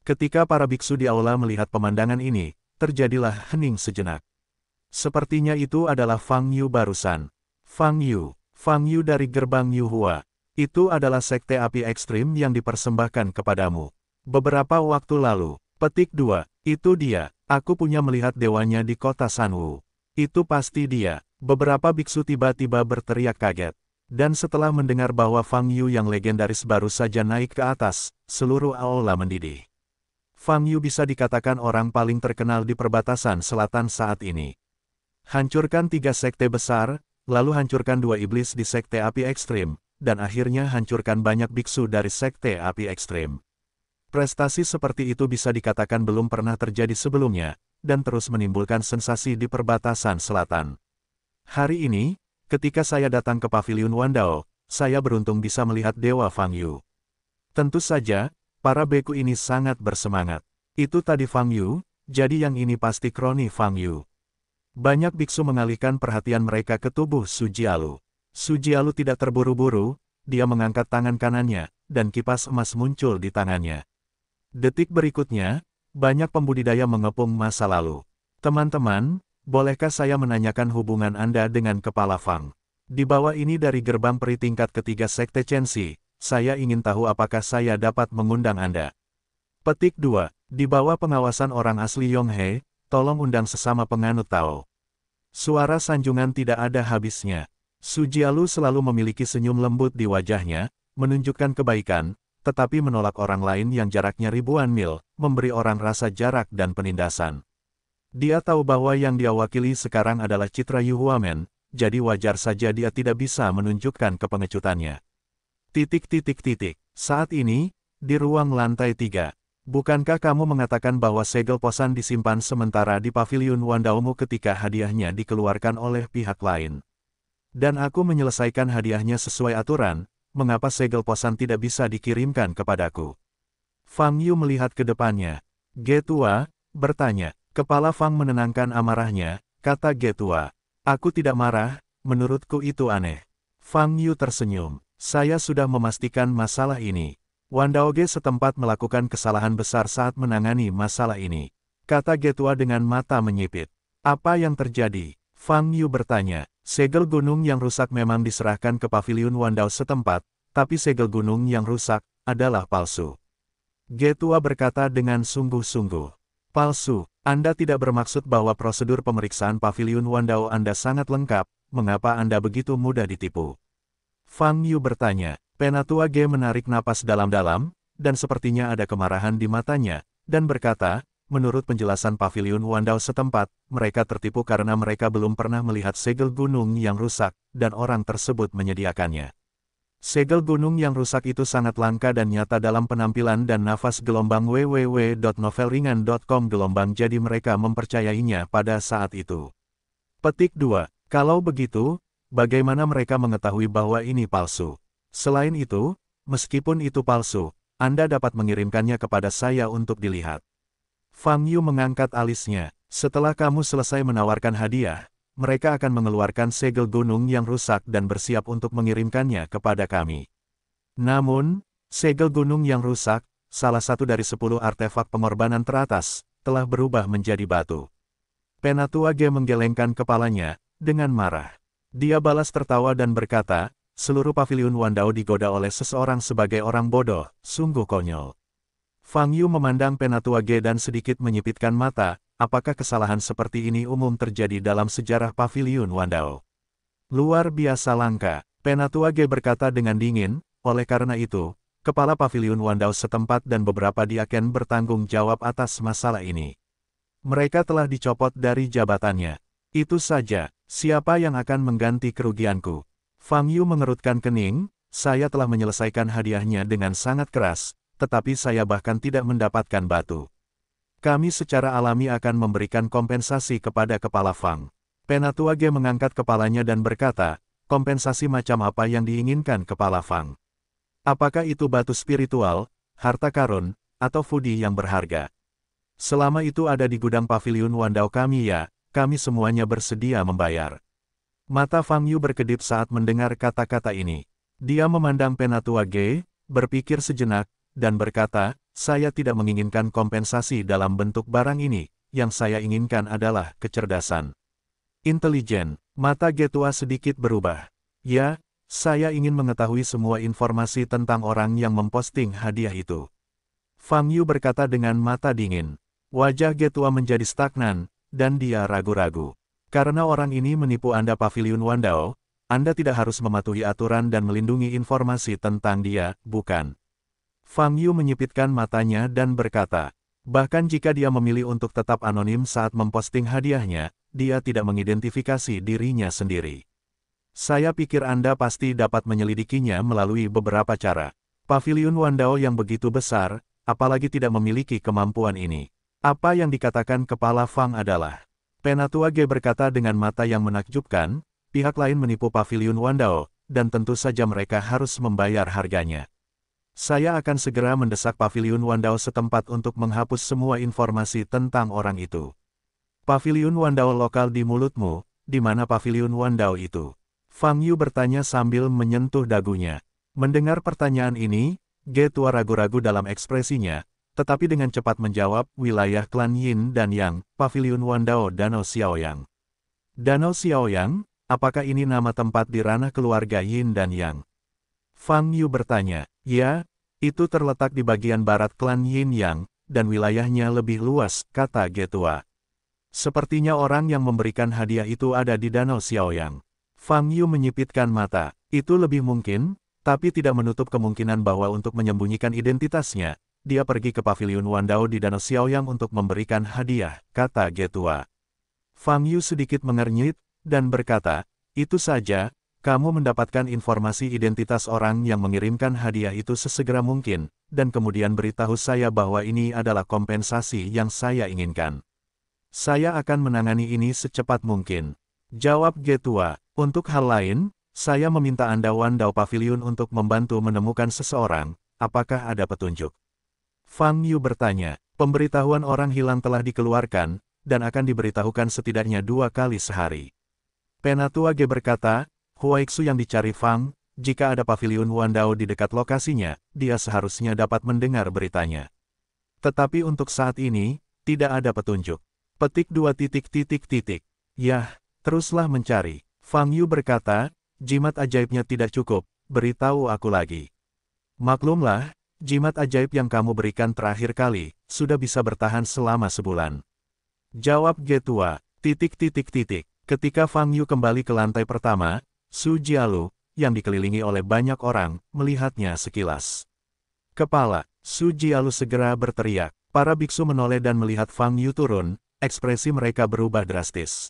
Ketika para biksu di aula melihat pemandangan ini, terjadilah hening sejenak. Sepertinya itu adalah Fang Yu barusan. Fang Yu, Fang Yu dari gerbang Yuhua. Itu adalah sekte api ekstrim yang dipersembahkan kepadamu. Beberapa waktu lalu, petik dua, itu dia, aku punya melihat dewanya di kota Sanwu. Itu pasti dia. Beberapa biksu tiba-tiba berteriak kaget. Dan setelah mendengar bahwa Fang Yu yang legendaris baru saja naik ke atas, seluruh aula mendidih. Fang Yu bisa dikatakan orang paling terkenal di perbatasan selatan saat ini. Hancurkan tiga sekte besar, lalu hancurkan dua iblis di sekte api ekstrim, dan akhirnya hancurkan banyak biksu dari sekte api ekstrim. Prestasi seperti itu bisa dikatakan belum pernah terjadi sebelumnya, dan terus menimbulkan sensasi di perbatasan selatan. Hari ini, ketika saya datang ke Paviliun Wandao, saya beruntung bisa melihat Dewa Fang Yu. Tentu saja, para beku ini sangat bersemangat. Itu tadi Fang Yu, jadi yang ini pasti kroni Fang Yu. Banyak biksu mengalihkan perhatian mereka ke tubuh Sujialu. Sujialu tidak terburu-buru, dia mengangkat tangan kanannya, dan kipas emas muncul di tangannya. Detik berikutnya, banyak pembudidaya mengepung masa lalu. Teman-teman, bolehkah saya menanyakan hubungan Anda dengan Kepala Fang? Di bawah ini dari gerbang peri tingkat ketiga Sekte Chensi, saya ingin tahu apakah saya dapat mengundang Anda. Petik 2. Di bawah pengawasan orang asli Yonghe, Tolong undang sesama penganut Tao. Suara sanjungan tidak ada habisnya. Sujialu selalu memiliki senyum lembut di wajahnya, menunjukkan kebaikan, tetapi menolak orang lain yang jaraknya ribuan mil, memberi orang rasa jarak dan penindasan. Dia tahu bahwa yang dia wakili sekarang adalah citra Yuhuamen, jadi wajar saja dia tidak bisa menunjukkan kepengecutannya. Titik titik titik. Saat ini, di ruang lantai tiga, Bukankah kamu mengatakan bahwa segel posan disimpan sementara di pavilion Wandaumu ketika hadiahnya dikeluarkan oleh pihak lain? Dan aku menyelesaikan hadiahnya sesuai aturan, mengapa segel posan tidak bisa dikirimkan kepadaku? Fang Yu melihat ke depannya. Getua, bertanya. Kepala Fang menenangkan amarahnya, kata Getua. Aku tidak marah, menurutku itu aneh. Fang Yu tersenyum. Saya sudah memastikan masalah ini. Wandaoge setempat melakukan kesalahan besar saat menangani masalah ini, kata Getua dengan mata menyipit. Apa yang terjadi? Fang Yu bertanya. Segel gunung yang rusak memang diserahkan ke pavilion Wandao setempat, tapi segel gunung yang rusak adalah palsu. Getua berkata dengan sungguh-sungguh. Palsu, Anda tidak bermaksud bahwa prosedur pemeriksaan pavilion Wandao Anda sangat lengkap, mengapa Anda begitu mudah ditipu? Fang Yu bertanya, Penatua G menarik napas dalam-dalam, dan sepertinya ada kemarahan di matanya, dan berkata, menurut penjelasan pavilion Wandao setempat, mereka tertipu karena mereka belum pernah melihat segel gunung yang rusak, dan orang tersebut menyediakannya. Segel gunung yang rusak itu sangat langka dan nyata dalam penampilan dan nafas gelombang www.novelringan.com gelombang jadi mereka mempercayainya pada saat itu. Petik 2. Kalau begitu, bagaimana mereka mengetahui bahwa ini palsu? Selain itu, meskipun itu palsu, Anda dapat mengirimkannya kepada saya untuk dilihat. Fang Yu mengangkat alisnya. Setelah kamu selesai menawarkan hadiah, mereka akan mengeluarkan segel gunung yang rusak dan bersiap untuk mengirimkannya kepada kami. Namun, segel gunung yang rusak, salah satu dari sepuluh artefak pengorbanan teratas, telah berubah menjadi batu. Penatua G menggelengkan kepalanya, dengan marah. Dia balas tertawa dan berkata, seluruh pavilion Wandao digoda oleh seseorang sebagai orang bodoh, sungguh konyol. Fang Yu memandang penatua G dan sedikit menyipitkan mata, apakah kesalahan seperti ini umum terjadi dalam sejarah pavilion Wandao? Luar biasa langka, penatua G berkata dengan dingin, oleh karena itu, kepala pavilion Wandao setempat dan beberapa diaken bertanggung jawab atas masalah ini. Mereka telah dicopot dari jabatannya. Itu saja, siapa yang akan mengganti kerugianku? Fang Yu mengerutkan kening, saya telah menyelesaikan hadiahnya dengan sangat keras, tetapi saya bahkan tidak mendapatkan batu. Kami secara alami akan memberikan kompensasi kepada kepala Fang. Penatua Ge mengangkat kepalanya dan berkata, kompensasi macam apa yang diinginkan kepala Fang? Apakah itu batu spiritual, harta karun, atau fudi yang berharga? Selama itu ada di gudang pavilion Wandau kami ya, kami semuanya bersedia membayar. Mata Fang Yu berkedip saat mendengar kata-kata ini. Dia memandang Penatua G, berpikir sejenak, dan berkata, saya tidak menginginkan kompensasi dalam bentuk barang ini, yang saya inginkan adalah kecerdasan. Intelijen, mata Getua sedikit berubah. Ya, saya ingin mengetahui semua informasi tentang orang yang memposting hadiah itu. Fang Yu berkata dengan mata dingin. Wajah Getua menjadi stagnan, dan dia ragu-ragu. Karena orang ini menipu Anda Paviliun Wandao, Anda tidak harus mematuhi aturan dan melindungi informasi tentang dia, bukan? Fang Yu menyipitkan matanya dan berkata, bahkan jika dia memilih untuk tetap anonim saat memposting hadiahnya, dia tidak mengidentifikasi dirinya sendiri. Saya pikir Anda pasti dapat menyelidikinya melalui beberapa cara. Paviliun Wandao yang begitu besar, apalagi tidak memiliki kemampuan ini. Apa yang dikatakan kepala Fang adalah, Penatua G berkata dengan mata yang menakjubkan, pihak lain menipu pavilion Wandao, dan tentu saja mereka harus membayar harganya. Saya akan segera mendesak pavilion Wandao setempat untuk menghapus semua informasi tentang orang itu. Pavilion Wandao lokal di mulutmu, di mana pavilion Wandao itu? Fang Yu bertanya sambil menyentuh dagunya. Mendengar pertanyaan ini, G tua ragu-ragu dalam ekspresinya, tetapi dengan cepat menjawab, wilayah klan Yin dan Yang, Paviliun Wandao Danau Xiaoyang. Danau Xiaoyang, apakah ini nama tempat di ranah keluarga Yin dan Yang? Fang Yu bertanya, ya, itu terletak di bagian barat klan Yin Yang, dan wilayahnya lebih luas, kata Getua. Sepertinya orang yang memberikan hadiah itu ada di Danau Xiaoyang. Fang Yu menyipitkan mata, itu lebih mungkin, tapi tidak menutup kemungkinan bahwa untuk menyembunyikan identitasnya, dia pergi ke pavilion Wandao di Danau Xiaoyang untuk memberikan hadiah, kata Getua. Fang Yu sedikit mengernyit, dan berkata, itu saja, kamu mendapatkan informasi identitas orang yang mengirimkan hadiah itu sesegera mungkin, dan kemudian beritahu saya bahwa ini adalah kompensasi yang saya inginkan. Saya akan menangani ini secepat mungkin. Jawab Getua, untuk hal lain, saya meminta Anda Wandao Pavilion untuk membantu menemukan seseorang, apakah ada petunjuk? Fang Yu bertanya, pemberitahuan orang hilang telah dikeluarkan, dan akan diberitahukan setidaknya dua kali sehari. Penatua Ge berkata, Huaiksu yang dicari Fang, jika ada pavilion Wandao di dekat lokasinya, dia seharusnya dapat mendengar beritanya. Tetapi untuk saat ini, tidak ada petunjuk. Petik dua titik titik titik. Yah, teruslah mencari. Fang Yu berkata, jimat ajaibnya tidak cukup, beritahu aku lagi. Maklumlah, Jimat ajaib yang kamu berikan terakhir kali, sudah bisa bertahan selama sebulan. Jawab Getua, titik titik titik. Ketika Fang Yu kembali ke lantai pertama, Su Jialu, yang dikelilingi oleh banyak orang, melihatnya sekilas. Kepala, Su Jialu segera berteriak. Para biksu menoleh dan melihat Fang Yu turun, ekspresi mereka berubah drastis.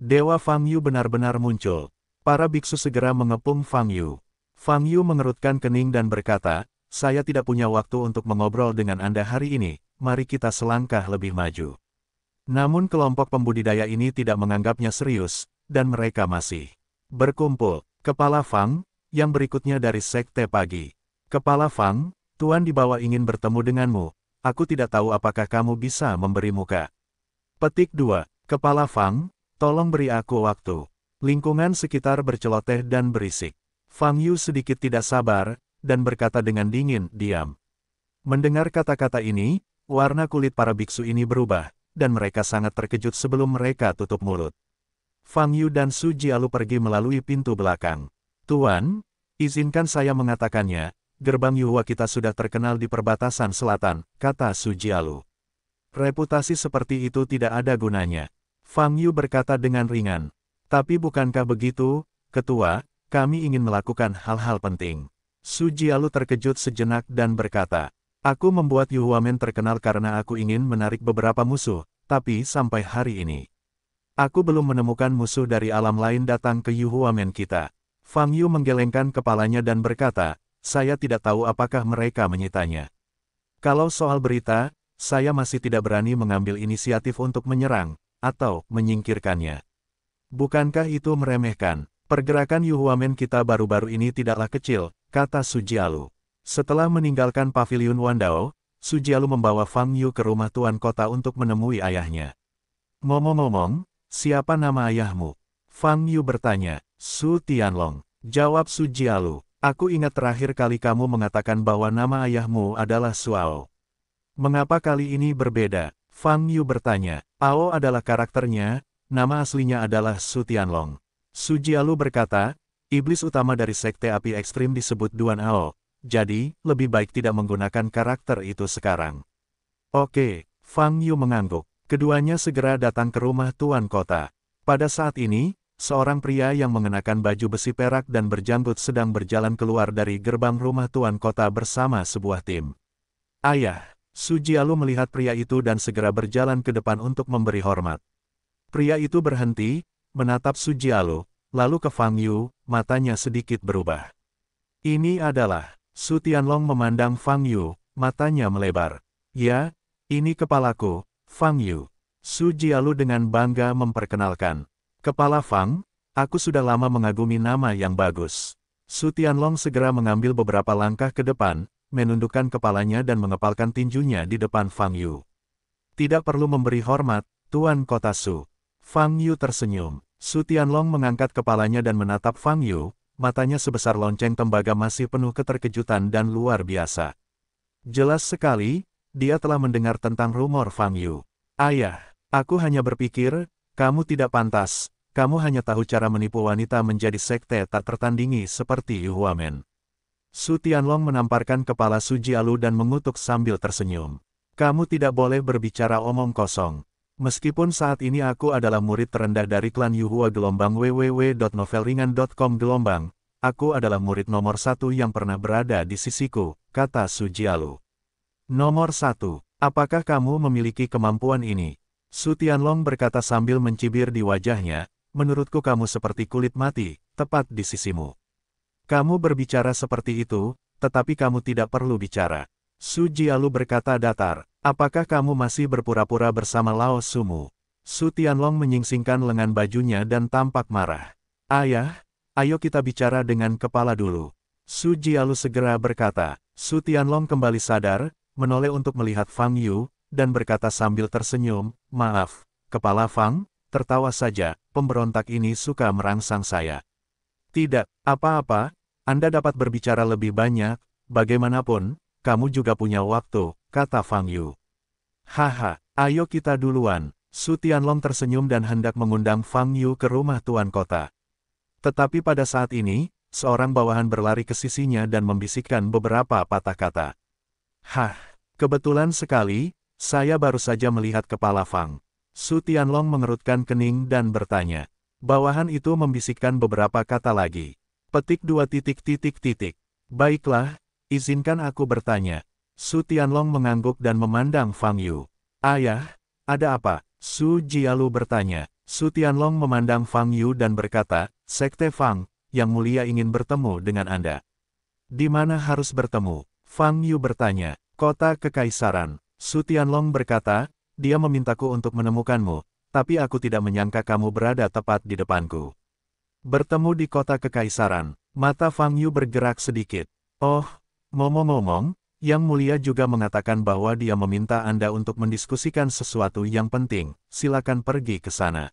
Dewa Fang Yu benar-benar muncul. Para biksu segera mengepung Fang Yu. Fang Yu mengerutkan kening dan berkata, saya tidak punya waktu untuk mengobrol dengan Anda hari ini, mari kita selangkah lebih maju. Namun kelompok pembudidaya ini tidak menganggapnya serius, dan mereka masih berkumpul. Kepala Fang, yang berikutnya dari Sekte Pagi. Kepala Fang, Tuan di bawah ingin bertemu denganmu, aku tidak tahu apakah kamu bisa memberi muka. Petik 2. Kepala Fang, tolong beri aku waktu. Lingkungan sekitar berceloteh dan berisik. Fang Yu sedikit tidak sabar, dan berkata dengan dingin, diam. Mendengar kata-kata ini, warna kulit para biksu ini berubah, dan mereka sangat terkejut sebelum mereka tutup mulut. Fang Yu dan Su Alu pergi melalui pintu belakang. Tuan, izinkan saya mengatakannya, gerbang Yuhua kita sudah terkenal di perbatasan selatan, kata Su Alu. Reputasi seperti itu tidak ada gunanya. Fang Yu berkata dengan ringan. Tapi bukankah begitu, Ketua, kami ingin melakukan hal-hal penting. Su Jialu terkejut sejenak dan berkata, Aku membuat Yuhuamen terkenal karena aku ingin menarik beberapa musuh, tapi sampai hari ini. Aku belum menemukan musuh dari alam lain datang ke Yuhuamen kita. Fang Yu menggelengkan kepalanya dan berkata, saya tidak tahu apakah mereka menyitanya. Kalau soal berita, saya masih tidak berani mengambil inisiatif untuk menyerang, atau menyingkirkannya. Bukankah itu meremehkan? Pergerakan Yuhuamen kita baru-baru ini tidaklah kecil, kata Sujialu. Setelah meninggalkan pavilion Wandao, Sujialu membawa Fang Yu ke rumah tuan kota untuk menemui ayahnya. Ngomong-ngomong, siapa nama ayahmu? Fang Yu bertanya. Su Tianlong. Jawab Sujialu. Aku ingat terakhir kali kamu mengatakan bahwa nama ayahmu adalah Suao. Mengapa kali ini berbeda? Fang Yu bertanya. Ao adalah karakternya, nama aslinya adalah Su Tianlong. Sujialu berkata, Iblis utama dari Sekte Api Ekstrim disebut Duan Ao, jadi, lebih baik tidak menggunakan karakter itu sekarang. Oke, Fang Yu mengangguk. Keduanya segera datang ke rumah Tuan Kota. Pada saat ini, seorang pria yang mengenakan baju besi perak dan berjanggut sedang berjalan keluar dari gerbang rumah Tuan Kota bersama sebuah tim. Ayah, Sujialu melihat pria itu dan segera berjalan ke depan untuk memberi hormat. Pria itu berhenti, menatap Sujialu, lalu ke Fang Yu, matanya sedikit berubah. Ini adalah, Su Tianlong memandang Fang Yu, matanya melebar. Ya, ini kepalaku, Fang Yu. Su Jialu dengan bangga memperkenalkan. Kepala Fang, aku sudah lama mengagumi nama yang bagus. Su Tianlong segera mengambil beberapa langkah ke depan, menundukkan kepalanya dan mengepalkan tinjunya di depan Fang Yu. Tidak perlu memberi hormat, Tuan Kota Su. Fang Yu tersenyum. Su Tianlong mengangkat kepalanya dan menatap Fang Yu, matanya sebesar lonceng tembaga masih penuh keterkejutan dan luar biasa. Jelas sekali, dia telah mendengar tentang rumor Fang Yu. Ayah, aku hanya berpikir, kamu tidak pantas, kamu hanya tahu cara menipu wanita menjadi sekte tak tertandingi seperti Yu Huamen. Su Tianlong menamparkan kepala Su Jialu dan mengutuk sambil tersenyum. Kamu tidak boleh berbicara omong kosong. Meskipun saat ini aku adalah murid terendah dari klan Yuhua gelombang www.novelringan.com gelombang, aku adalah murid nomor satu yang pernah berada di sisiku, kata Su Jialu. Nomor satu, apakah kamu memiliki kemampuan ini? Su Tianlong berkata sambil mencibir di wajahnya, menurutku kamu seperti kulit mati, tepat di sisimu. Kamu berbicara seperti itu, tetapi kamu tidak perlu bicara. Su Jialu berkata datar, apakah kamu masih berpura-pura bersama Lao Sumu? Su Tianlong menyingsingkan lengan bajunya dan tampak marah. Ayah, ayo kita bicara dengan kepala dulu. Su Jialu segera berkata, Su Tianlong kembali sadar, menoleh untuk melihat Fang Yu, dan berkata sambil tersenyum, maaf, kepala Fang, tertawa saja, pemberontak ini suka merangsang saya. Tidak, apa-apa, Anda dapat berbicara lebih banyak, bagaimanapun, kamu juga punya waktu, kata Fang Yu. Haha, ayo kita duluan. Su Tianlong tersenyum dan hendak mengundang Fang Yu ke rumah tuan kota. Tetapi pada saat ini, seorang bawahan berlari ke sisinya dan membisikkan beberapa patah kata. Hah, kebetulan sekali, saya baru saja melihat kepala Fang. Su Tianlong mengerutkan kening dan bertanya. Bawahan itu membisikkan beberapa kata lagi. Petik dua titik titik titik. Baiklah, Izinkan aku bertanya. Su Tianlong mengangguk dan memandang Fang Yu. Ayah, ada apa? Su Jialu bertanya. Su Tianlong memandang Fang Yu dan berkata, Sekte Fang, Yang Mulia ingin bertemu dengan Anda. Di mana harus bertemu? Fang Yu bertanya. Kota Kekaisaran. Su Tianlong berkata, dia memintaku untuk menemukanmu, tapi aku tidak menyangka kamu berada tepat di depanku. Bertemu di kota Kekaisaran, mata Fang Yu bergerak sedikit. Oh, Ngomong-ngomong, Yang Mulia juga mengatakan bahwa dia meminta Anda untuk mendiskusikan sesuatu yang penting, silakan pergi ke sana.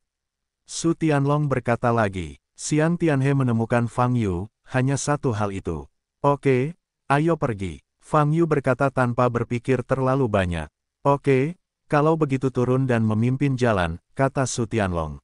Su Tianlong berkata lagi, Siang Tianhe menemukan Fang Yu, hanya satu hal itu. Oke, ayo pergi. Fang Yu berkata tanpa berpikir terlalu banyak. Oke, kalau begitu turun dan memimpin jalan, kata Su Tianlong.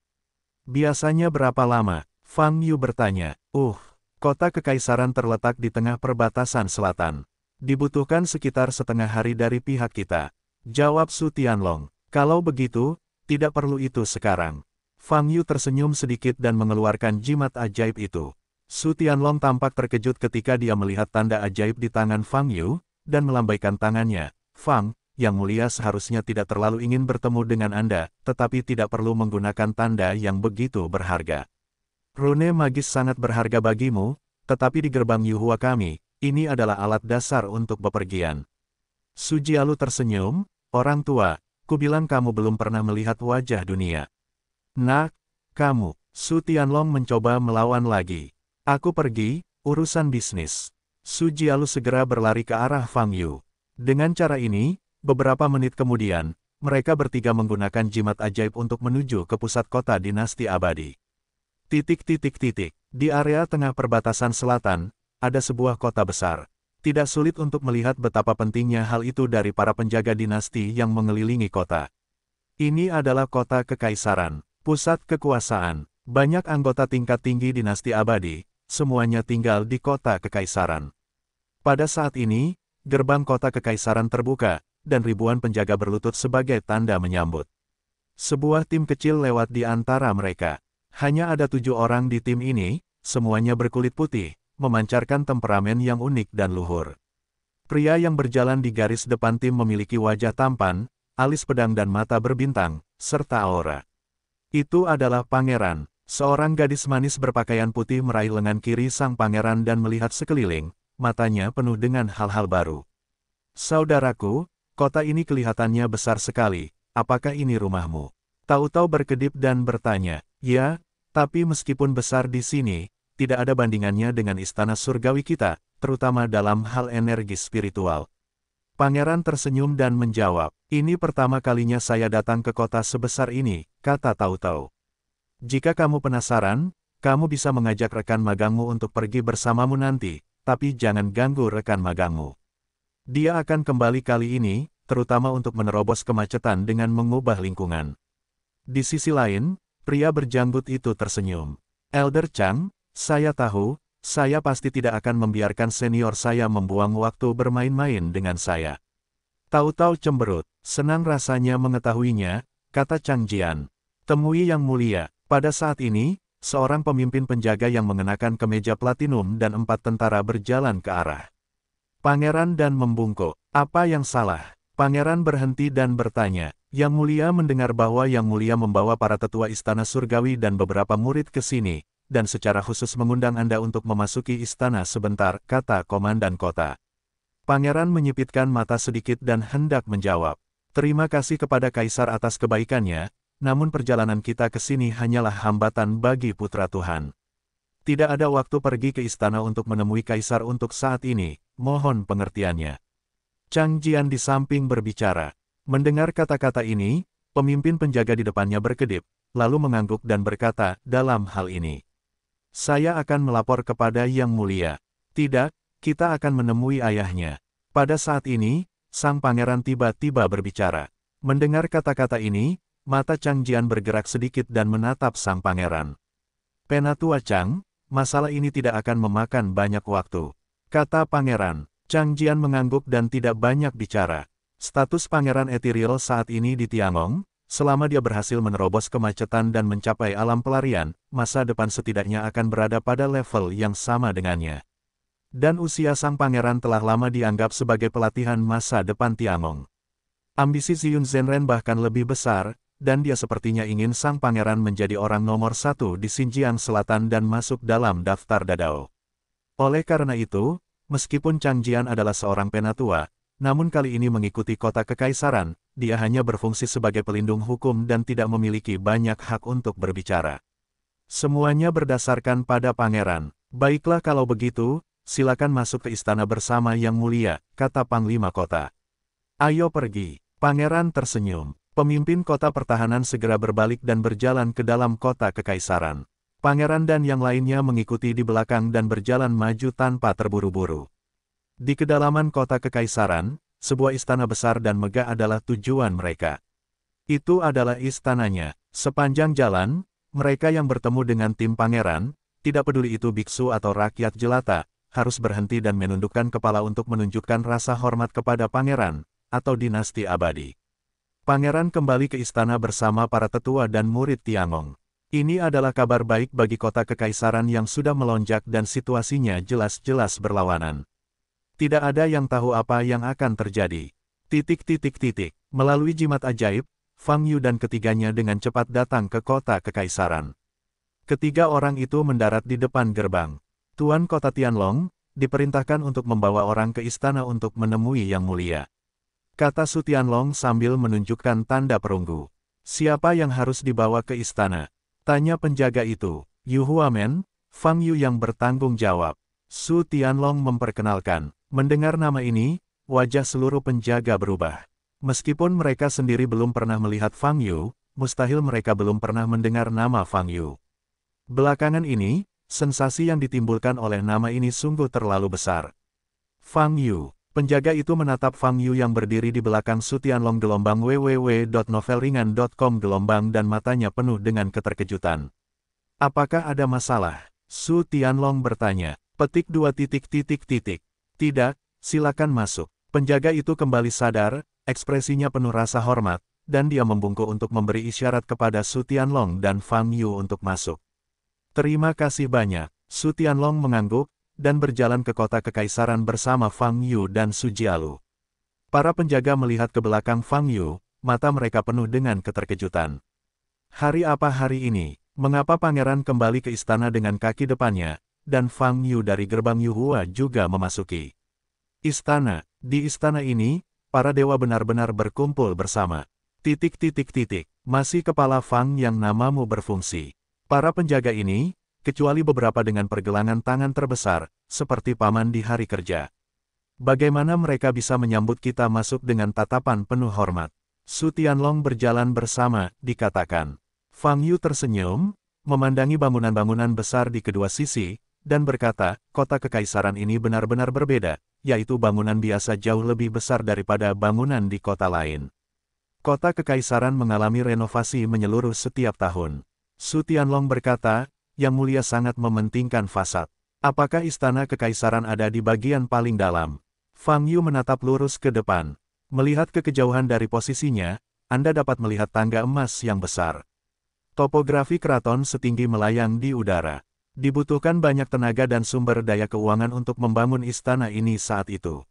Biasanya berapa lama? Fang Yu bertanya. Uh, Kota Kekaisaran terletak di tengah perbatasan selatan. Dibutuhkan sekitar setengah hari dari pihak kita. Jawab Su Tianlong. Kalau begitu, tidak perlu itu sekarang. Fang Yu tersenyum sedikit dan mengeluarkan jimat ajaib itu. Su Tianlong tampak terkejut ketika dia melihat tanda ajaib di tangan Fang Yu, dan melambaikan tangannya. Fang, yang mulia seharusnya tidak terlalu ingin bertemu dengan Anda, tetapi tidak perlu menggunakan tanda yang begitu berharga. Rune magis sangat berharga bagimu, tetapi di gerbang Yuhua kami, ini adalah alat dasar untuk bepergian. Sujialu tersenyum, orang tua, ku bilang kamu belum pernah melihat wajah dunia. Nak, kamu, Su Tianlong mencoba melawan lagi. Aku pergi, urusan bisnis. Sujialu segera berlari ke arah Fang Yu. Dengan cara ini, beberapa menit kemudian, mereka bertiga menggunakan jimat ajaib untuk menuju ke pusat kota dinasti abadi. Titik titik titik. Di area tengah perbatasan selatan, ada sebuah kota besar. Tidak sulit untuk melihat betapa pentingnya hal itu dari para penjaga dinasti yang mengelilingi kota. Ini adalah kota kekaisaran, pusat kekuasaan. Banyak anggota tingkat tinggi dinasti abadi, semuanya tinggal di kota kekaisaran. Pada saat ini, gerbang kota kekaisaran terbuka, dan ribuan penjaga berlutut sebagai tanda menyambut. Sebuah tim kecil lewat di antara mereka. Hanya ada tujuh orang di tim ini, semuanya berkulit putih, memancarkan temperamen yang unik dan luhur. Pria yang berjalan di garis depan tim memiliki wajah tampan, alis pedang dan mata berbintang, serta aura. Itu adalah pangeran, seorang gadis manis berpakaian putih meraih lengan kiri sang pangeran dan melihat sekeliling, matanya penuh dengan hal-hal baru. Saudaraku, kota ini kelihatannya besar sekali, apakah ini rumahmu? Tahu-tahu berkedip dan bertanya, ya, tapi meskipun besar di sini, tidak ada bandingannya dengan istana surgawi kita, terutama dalam hal energi spiritual. Pangeran tersenyum dan menjawab, ini pertama kalinya saya datang ke kota sebesar ini, kata Tau-Tau. Jika kamu penasaran, kamu bisa mengajak rekan magangmu untuk pergi bersamamu nanti, tapi jangan ganggu rekan magangmu. Dia akan kembali kali ini, terutama untuk menerobos kemacetan dengan mengubah lingkungan. Di sisi lain, Pria berjanggut itu tersenyum. Elder Chang, saya tahu, saya pasti tidak akan membiarkan senior saya membuang waktu bermain-main dengan saya. Tahu-tahu cemberut, senang rasanya mengetahuinya, kata Chang Jian. Temui yang mulia, pada saat ini, seorang pemimpin penjaga yang mengenakan kemeja platinum dan empat tentara berjalan ke arah. Pangeran dan membungkuk, apa yang salah? Pangeran berhenti dan bertanya, Yang Mulia mendengar bahwa Yang Mulia membawa para tetua istana surgawi dan beberapa murid ke sini, dan secara khusus mengundang Anda untuk memasuki istana sebentar, kata Komandan Kota. Pangeran menyipitkan mata sedikit dan hendak menjawab, Terima kasih kepada Kaisar atas kebaikannya, namun perjalanan kita ke sini hanyalah hambatan bagi putra Tuhan. Tidak ada waktu pergi ke istana untuk menemui Kaisar untuk saat ini, mohon pengertiannya. Chang Jian di samping berbicara. Mendengar kata-kata ini, pemimpin penjaga di depannya berkedip, lalu mengangguk dan berkata, dalam hal ini. Saya akan melapor kepada Yang Mulia. Tidak, kita akan menemui ayahnya. Pada saat ini, sang pangeran tiba-tiba berbicara. Mendengar kata-kata ini, mata Chang Jian bergerak sedikit dan menatap sang pangeran. Penatua Chang, masalah ini tidak akan memakan banyak waktu. Kata pangeran, Chang Jian mengangguk dan tidak banyak bicara. Status Pangeran Ethereal saat ini di Tiangong, selama dia berhasil menerobos kemacetan dan mencapai alam pelarian, masa depan setidaknya akan berada pada level yang sama dengannya. Dan usia sang pangeran telah lama dianggap sebagai pelatihan masa depan Tiangong. Ambisi Ziyun Zenren bahkan lebih besar, dan dia sepertinya ingin sang pangeran menjadi orang nomor satu di Xinjiang Selatan dan masuk dalam daftar Dadao. Oleh karena itu, Meskipun Chang Jian adalah seorang penatua, namun kali ini mengikuti kota kekaisaran, dia hanya berfungsi sebagai pelindung hukum dan tidak memiliki banyak hak untuk berbicara. Semuanya berdasarkan pada pangeran. Baiklah kalau begitu, silakan masuk ke istana bersama Yang Mulia, kata Panglima Kota. Ayo pergi. Pangeran tersenyum. Pemimpin kota pertahanan segera berbalik dan berjalan ke dalam kota kekaisaran. Pangeran dan yang lainnya mengikuti di belakang dan berjalan maju tanpa terburu-buru. Di kedalaman kota Kekaisaran, sebuah istana besar dan megah adalah tujuan mereka. Itu adalah istananya. Sepanjang jalan, mereka yang bertemu dengan tim pangeran, tidak peduli itu biksu atau rakyat jelata, harus berhenti dan menundukkan kepala untuk menunjukkan rasa hormat kepada pangeran, atau dinasti abadi. Pangeran kembali ke istana bersama para tetua dan murid Tiangong. Ini adalah kabar baik bagi kota kekaisaran yang sudah melonjak dan situasinya jelas-jelas berlawanan. Tidak ada yang tahu apa yang akan terjadi. Titik titik titik. Melalui jimat ajaib, Fang Yu dan ketiganya dengan cepat datang ke kota kekaisaran. Ketiga orang itu mendarat di depan gerbang. Tuan Kota Tianlong, diperintahkan untuk membawa orang ke istana untuk menemui Yang Mulia. Kata Su Tianlong sambil menunjukkan tanda perunggu. Siapa yang harus dibawa ke istana? Tanya penjaga itu, Yu Huamen, Fang Yu yang bertanggung jawab. Su Tianlong memperkenalkan, mendengar nama ini, wajah seluruh penjaga berubah. Meskipun mereka sendiri belum pernah melihat Fang Yu, mustahil mereka belum pernah mendengar nama Fang Yu. Belakangan ini, sensasi yang ditimbulkan oleh nama ini sungguh terlalu besar. Fang Yu, Penjaga itu menatap Fang Yu yang berdiri di belakang Sutian Tianlong gelombang www.novelringan.com gelombang dan matanya penuh dengan keterkejutan. Apakah ada masalah? Su Tianlong bertanya. Petik dua titik titik titik. Tidak, silakan masuk. Penjaga itu kembali sadar, ekspresinya penuh rasa hormat, dan dia membungkuk untuk memberi isyarat kepada Su Tianlong dan Fang Yu untuk masuk. Terima kasih banyak. Su Tianlong mengangguk, dan berjalan ke kota kekaisaran bersama Fang Yu dan Su Jialu. Para penjaga melihat ke belakang Fang Yu, mata mereka penuh dengan keterkejutan. Hari apa hari ini, mengapa pangeran kembali ke istana dengan kaki depannya, dan Fang Yu dari gerbang Yuhua juga memasuki. Istana, di istana ini, para dewa benar-benar berkumpul bersama. Titik-titik-titik, masih kepala Fang yang namamu berfungsi. Para penjaga ini, kecuali beberapa dengan pergelangan tangan terbesar, seperti paman di hari kerja. Bagaimana mereka bisa menyambut kita masuk dengan tatapan penuh hormat? Su Tianlong berjalan bersama, dikatakan. Fang Yu tersenyum, memandangi bangunan-bangunan besar di kedua sisi, dan berkata, kota kekaisaran ini benar-benar berbeda, yaitu bangunan biasa jauh lebih besar daripada bangunan di kota lain. Kota kekaisaran mengalami renovasi menyeluruh setiap tahun. Su Tianlong berkata, yang Mulia sangat mementingkan fasad. Apakah istana kekaisaran ada di bagian paling dalam? Fang Yu menatap lurus ke depan. Melihat kekejauhan dari posisinya, Anda dapat melihat tangga emas yang besar. Topografi keraton setinggi melayang di udara. Dibutuhkan banyak tenaga dan sumber daya keuangan untuk membangun istana ini saat itu.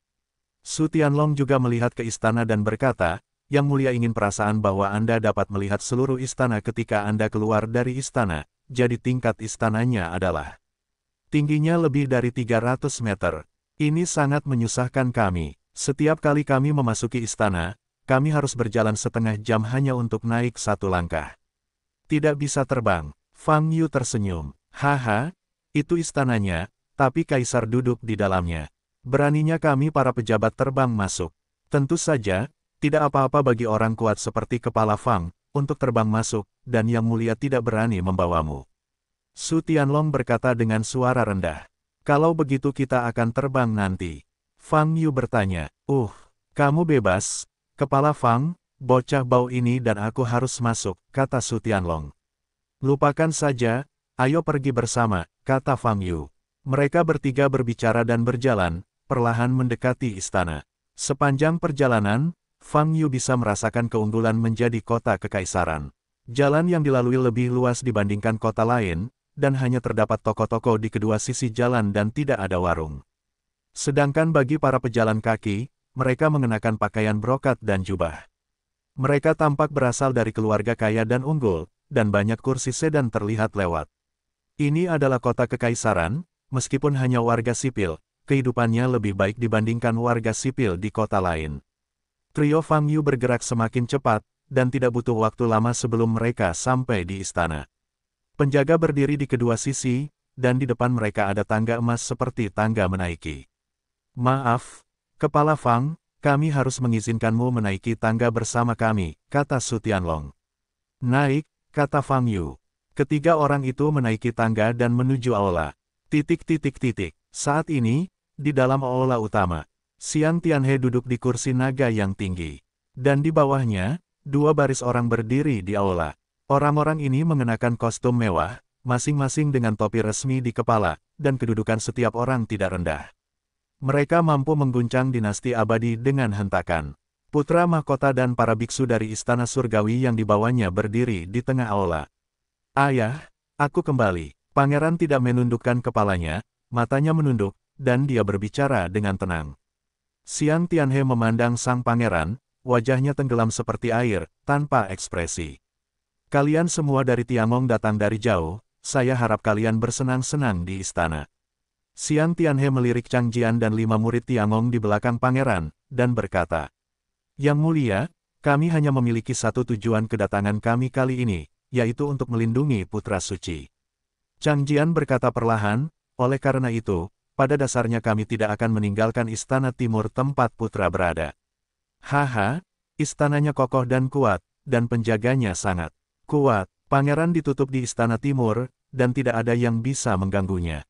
Su Tianlong juga melihat ke istana dan berkata, Yang Mulia ingin perasaan bahwa Anda dapat melihat seluruh istana ketika Anda keluar dari istana, jadi tingkat istananya adalah tingginya lebih dari 300 meter. Ini sangat menyusahkan kami. Setiap kali kami memasuki istana, kami harus berjalan setengah jam hanya untuk naik satu langkah. Tidak bisa terbang. Fang Yu tersenyum. Haha, itu istananya, tapi kaisar duduk di dalamnya. Beraninya kami para pejabat terbang masuk. Tentu saja, tidak apa-apa bagi orang kuat seperti kepala Fang, untuk terbang masuk, dan Yang Mulia tidak berani membawamu. Su Tianlong berkata dengan suara rendah. Kalau begitu kita akan terbang nanti. Fang Yu bertanya, Uh, kamu bebas? Kepala Fang, bocah bau ini dan aku harus masuk, kata Su Tianlong. Lupakan saja, ayo pergi bersama, kata Fang Yu. Mereka bertiga berbicara dan berjalan, perlahan mendekati istana. Sepanjang perjalanan, Fang Yu bisa merasakan keunggulan menjadi kota kekaisaran. Jalan yang dilalui lebih luas dibandingkan kota lain, dan hanya terdapat toko-toko di kedua sisi jalan dan tidak ada warung. Sedangkan bagi para pejalan kaki, mereka mengenakan pakaian brokat dan jubah. Mereka tampak berasal dari keluarga kaya dan unggul, dan banyak kursi sedan terlihat lewat. Ini adalah kota kekaisaran, meskipun hanya warga sipil, kehidupannya lebih baik dibandingkan warga sipil di kota lain. Trio Fang Yu bergerak semakin cepat, dan tidak butuh waktu lama sebelum mereka sampai di istana. Penjaga berdiri di kedua sisi, dan di depan mereka ada tangga emas seperti tangga menaiki. Maaf, Kepala Fang, kami harus mengizinkanmu menaiki tangga bersama kami, kata Su Tianlong. Naik, kata Fang Yu. Ketiga orang itu menaiki tangga dan menuju aula. Titik titik titik. Saat ini, di dalam aula utama, Siang Tianhe duduk di kursi naga yang tinggi. Dan di bawahnya, dua baris orang berdiri di aula. Orang-orang ini mengenakan kostum mewah, masing-masing dengan topi resmi di kepala, dan kedudukan setiap orang tidak rendah. Mereka mampu mengguncang dinasti abadi dengan hentakan. Putra mahkota dan para biksu dari istana surgawi yang dibawanya berdiri di tengah aula. Ayah, aku kembali. Pangeran tidak menundukkan kepalanya, matanya menunduk, dan dia berbicara dengan tenang. Xiang Tianhe memandang sang pangeran, wajahnya tenggelam seperti air, tanpa ekspresi. Kalian semua dari Tiangong datang dari jauh, saya harap kalian bersenang-senang di istana. Xiang Tianhe melirik Chang Jian dan lima murid Tiangong di belakang pangeran, dan berkata, Yang mulia, kami hanya memiliki satu tujuan kedatangan kami kali ini, yaitu untuk melindungi Putra Suci. Chang Jian berkata perlahan, oleh karena itu, pada dasarnya kami tidak akan meninggalkan istana timur tempat putra berada. Haha, istananya kokoh dan kuat, dan penjaganya sangat kuat. Pangeran ditutup di istana timur, dan tidak ada yang bisa mengganggunya.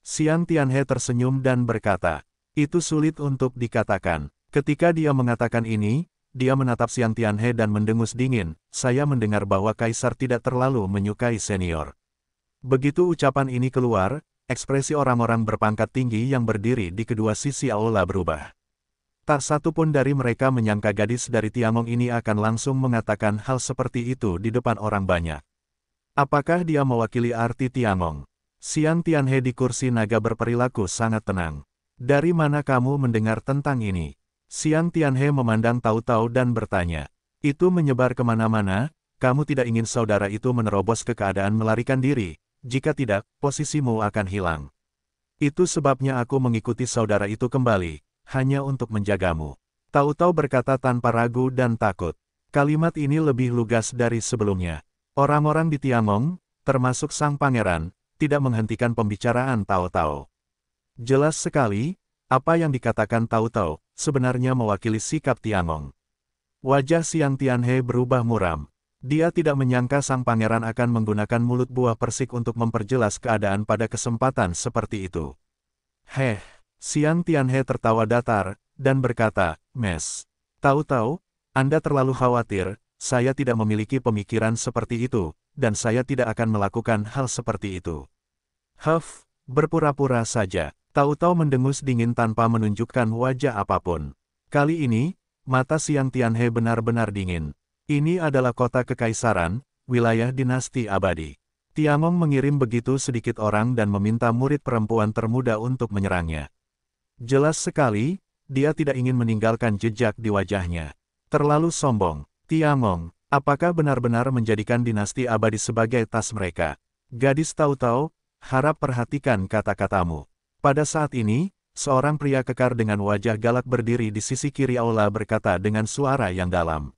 Siang Tianhe tersenyum dan berkata, itu sulit untuk dikatakan. Ketika dia mengatakan ini, dia menatap Siang Tianhe dan mendengus dingin, saya mendengar bahwa Kaisar tidak terlalu menyukai senior. Begitu ucapan ini keluar, Ekspresi orang-orang berpangkat tinggi yang berdiri di kedua sisi aula berubah. Tak satu pun dari mereka menyangka gadis dari Tiangong ini akan langsung mengatakan hal seperti itu di depan orang banyak. Apakah dia mewakili arti Tiangong? Siang Tianhe di kursi naga berperilaku sangat tenang. Dari mana kamu mendengar tentang ini? Siang Tianhe memandang tahu-tahu dan bertanya. Itu menyebar kemana-mana, kamu tidak ingin saudara itu menerobos ke keadaan melarikan diri, jika tidak, posisimu akan hilang. Itu sebabnya aku mengikuti saudara itu kembali, hanya untuk menjagamu. Tahu-tahu berkata tanpa ragu dan takut. Kalimat ini lebih lugas dari sebelumnya. Orang-orang di Tiangong, termasuk sang pangeran, tidak menghentikan pembicaraan Tahu-tahu. Jelas sekali, apa yang dikatakan Tahu-tahu sebenarnya mewakili sikap Tiangong. Wajah Siang Tianhe berubah muram. Dia tidak menyangka sang pangeran akan menggunakan mulut buah persik untuk memperjelas keadaan pada kesempatan seperti itu. Heh, Siang Tianhe tertawa datar, dan berkata, Mes, tahu-tahu, Anda terlalu khawatir, saya tidak memiliki pemikiran seperti itu, dan saya tidak akan melakukan hal seperti itu. Huff, berpura-pura saja, tahu-tahu mendengus dingin tanpa menunjukkan wajah apapun. Kali ini, mata Siang Tianhe benar-benar dingin. Ini adalah kota kekaisaran, wilayah dinasti abadi. Tiangong mengirim begitu sedikit orang dan meminta murid perempuan termuda untuk menyerangnya. Jelas sekali, dia tidak ingin meninggalkan jejak di wajahnya. Terlalu sombong. Tiangong. apakah benar-benar menjadikan dinasti abadi sebagai tas mereka? Gadis tahu-tahu, harap perhatikan kata-katamu. Pada saat ini, seorang pria kekar dengan wajah galak berdiri di sisi kiri aula berkata dengan suara yang dalam.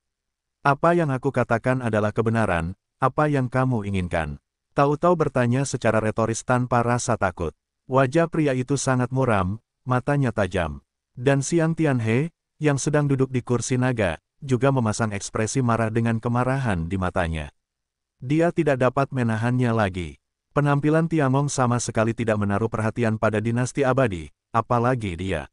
Apa yang aku katakan adalah kebenaran, apa yang kamu inginkan. Tahu-tahu bertanya secara retoris tanpa rasa takut. Wajah pria itu sangat muram, matanya tajam. Dan Siang Tianhe, yang sedang duduk di kursi naga, juga memasang ekspresi marah dengan kemarahan di matanya. Dia tidak dapat menahannya lagi. Penampilan Tiangong sama sekali tidak menaruh perhatian pada dinasti abadi, apalagi dia.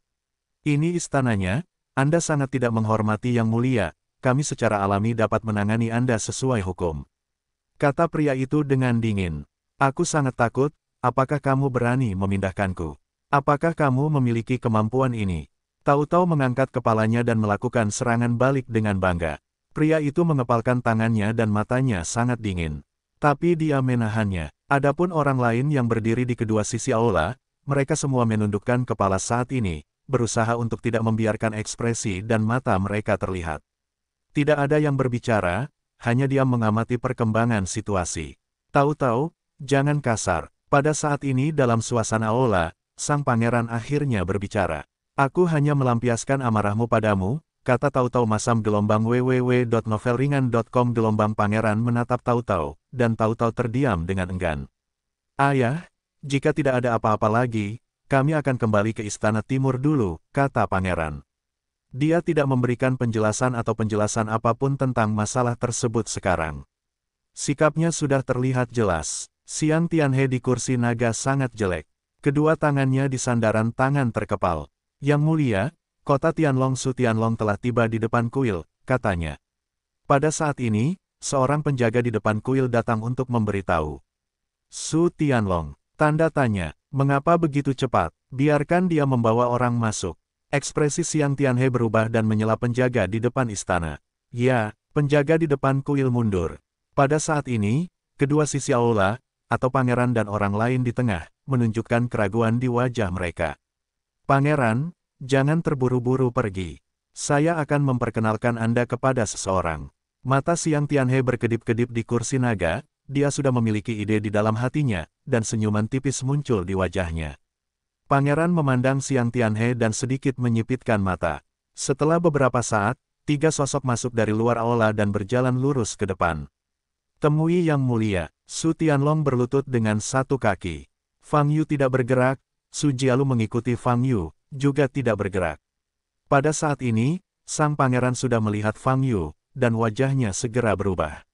Ini istananya, Anda sangat tidak menghormati yang mulia, kami secara alami dapat menangani Anda sesuai hukum. Kata pria itu dengan dingin. Aku sangat takut, apakah kamu berani memindahkanku? Apakah kamu memiliki kemampuan ini? Tahu-tahu mengangkat kepalanya dan melakukan serangan balik dengan bangga. Pria itu mengepalkan tangannya dan matanya sangat dingin. Tapi dia menahannya. Adapun orang lain yang berdiri di kedua sisi aula, mereka semua menundukkan kepala saat ini, berusaha untuk tidak membiarkan ekspresi dan mata mereka terlihat. Tidak ada yang berbicara, hanya dia mengamati perkembangan situasi. Tahu-tahu, jangan kasar. Pada saat ini dalam suasana aula, sang pangeran akhirnya berbicara. Aku hanya melampiaskan amarahmu padamu, kata tahu-tahu masam gelombang www.novelringan.com gelombang pangeran menatap tahu-tahu, dan tahu-tahu terdiam dengan enggan. Ayah, jika tidak ada apa-apa lagi, kami akan kembali ke istana timur dulu, kata pangeran. Dia tidak memberikan penjelasan atau penjelasan apapun tentang masalah tersebut sekarang. Sikapnya sudah terlihat jelas. Siang Tianhe di kursi naga sangat jelek. Kedua tangannya di sandaran tangan terkepal. Yang mulia, kota Tianlong Su Tianlong telah tiba di depan kuil, katanya. Pada saat ini, seorang penjaga di depan kuil datang untuk memberitahu. Su Tianlong, tanda tanya, mengapa begitu cepat, biarkan dia membawa orang masuk. Ekspresi Siang Tianhe berubah dan menyela penjaga di depan istana. Ya, penjaga di depan kuil mundur. Pada saat ini, kedua sisi aula, atau pangeran dan orang lain di tengah, menunjukkan keraguan di wajah mereka. Pangeran, jangan terburu-buru pergi. Saya akan memperkenalkan Anda kepada seseorang. Mata Siang Tianhe berkedip-kedip di kursi naga, dia sudah memiliki ide di dalam hatinya, dan senyuman tipis muncul di wajahnya. Pangeran memandang Siang Tianhe dan sedikit menyipitkan mata. Setelah beberapa saat, tiga sosok masuk dari luar aula dan berjalan lurus ke depan. Temui Yang Mulia, Su Tianlong berlutut dengan satu kaki. Fang Yu tidak bergerak, Su Jialu mengikuti Fang Yu, juga tidak bergerak. Pada saat ini, sang pangeran sudah melihat Fang Yu, dan wajahnya segera berubah.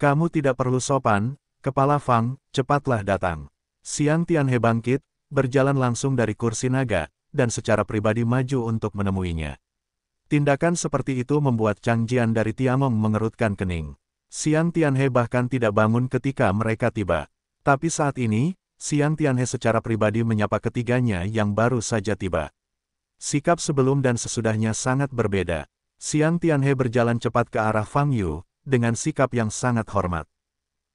Kamu tidak perlu sopan, kepala Fang, cepatlah datang. Siang Tianhe bangkit, berjalan langsung dari kursi naga, dan secara pribadi maju untuk menemuinya. Tindakan seperti itu membuat Chang Jian dari Tiamong mengerutkan kening. Siang Tianhe bahkan tidak bangun ketika mereka tiba. Tapi saat ini, Siang Tianhe secara pribadi menyapa ketiganya yang baru saja tiba. Sikap sebelum dan sesudahnya sangat berbeda. Siang Tianhe berjalan cepat ke arah Fang Yu, dengan sikap yang sangat hormat.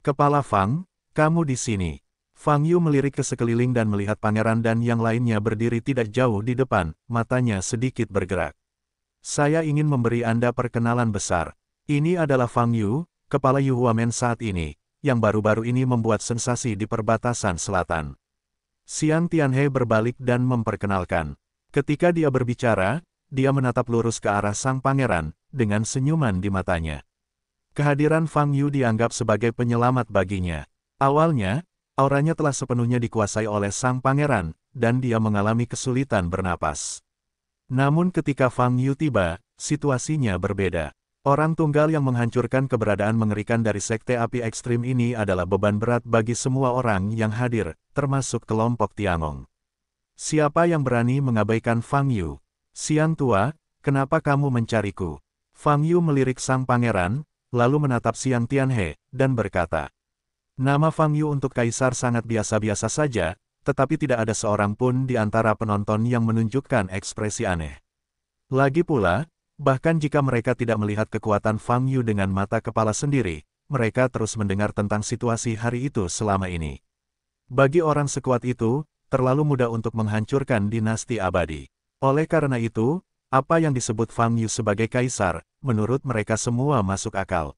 Kepala Fang, kamu di sini. Fang Yu melirik ke sekeliling dan melihat pangeran dan yang lainnya berdiri tidak jauh di depan, matanya sedikit bergerak. Saya ingin memberi Anda perkenalan besar. Ini adalah Fang Yu, kepala Yu Huamen saat ini, yang baru-baru ini membuat sensasi di perbatasan selatan. Xiang Tianhe berbalik dan memperkenalkan. Ketika dia berbicara, dia menatap lurus ke arah sang pangeran, dengan senyuman di matanya. Kehadiran Fang Yu dianggap sebagai penyelamat baginya. Awalnya, Auranya telah sepenuhnya dikuasai oleh sang pangeran, dan dia mengalami kesulitan bernapas. Namun ketika Fang Yu tiba, situasinya berbeda. Orang tunggal yang menghancurkan keberadaan mengerikan dari sekte api ekstrim ini adalah beban berat bagi semua orang yang hadir, termasuk kelompok Tiangong. Siapa yang berani mengabaikan Fang Yu? Siang tua, kenapa kamu mencariku? Fang Yu melirik sang pangeran, lalu menatap Siang Tianhe, dan berkata, Nama Fang Yu untuk kaisar sangat biasa-biasa saja, tetapi tidak ada seorang pun di antara penonton yang menunjukkan ekspresi aneh. Lagi pula, bahkan jika mereka tidak melihat kekuatan Fang Yu dengan mata kepala sendiri, mereka terus mendengar tentang situasi hari itu selama ini. Bagi orang sekuat itu, terlalu mudah untuk menghancurkan dinasti abadi. Oleh karena itu, apa yang disebut Fang Yu sebagai kaisar, menurut mereka semua masuk akal.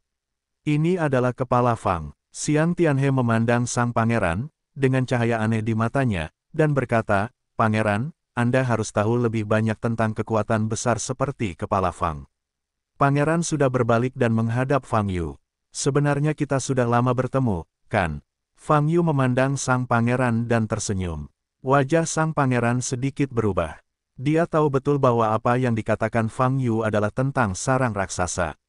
Ini adalah kepala Fang. Siang Tianhe memandang sang pangeran, dengan cahaya aneh di matanya, dan berkata, Pangeran, Anda harus tahu lebih banyak tentang kekuatan besar seperti kepala Fang. Pangeran sudah berbalik dan menghadap Fang Yu. Sebenarnya kita sudah lama bertemu, kan? Fang Yu memandang sang pangeran dan tersenyum. Wajah sang pangeran sedikit berubah. Dia tahu betul bahwa apa yang dikatakan Fang Yu adalah tentang sarang raksasa.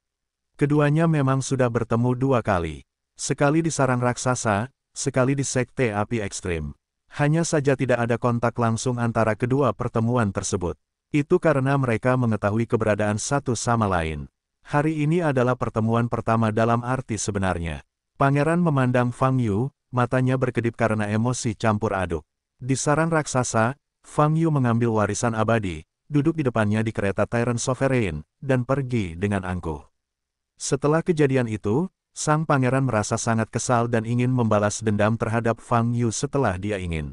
Keduanya memang sudah bertemu dua kali. Sekali di sarang raksasa, sekali di sekte api ekstrim. Hanya saja tidak ada kontak langsung antara kedua pertemuan tersebut. Itu karena mereka mengetahui keberadaan satu sama lain. Hari ini adalah pertemuan pertama dalam arti sebenarnya. Pangeran memandang Fang Yu, matanya berkedip karena emosi campur aduk. Di sarang raksasa, Fang Yu mengambil warisan abadi, duduk di depannya di kereta Tyrant Sovereign, dan pergi dengan angkuh. Setelah kejadian itu, Sang pangeran merasa sangat kesal dan ingin membalas dendam terhadap Fang Yu setelah dia ingin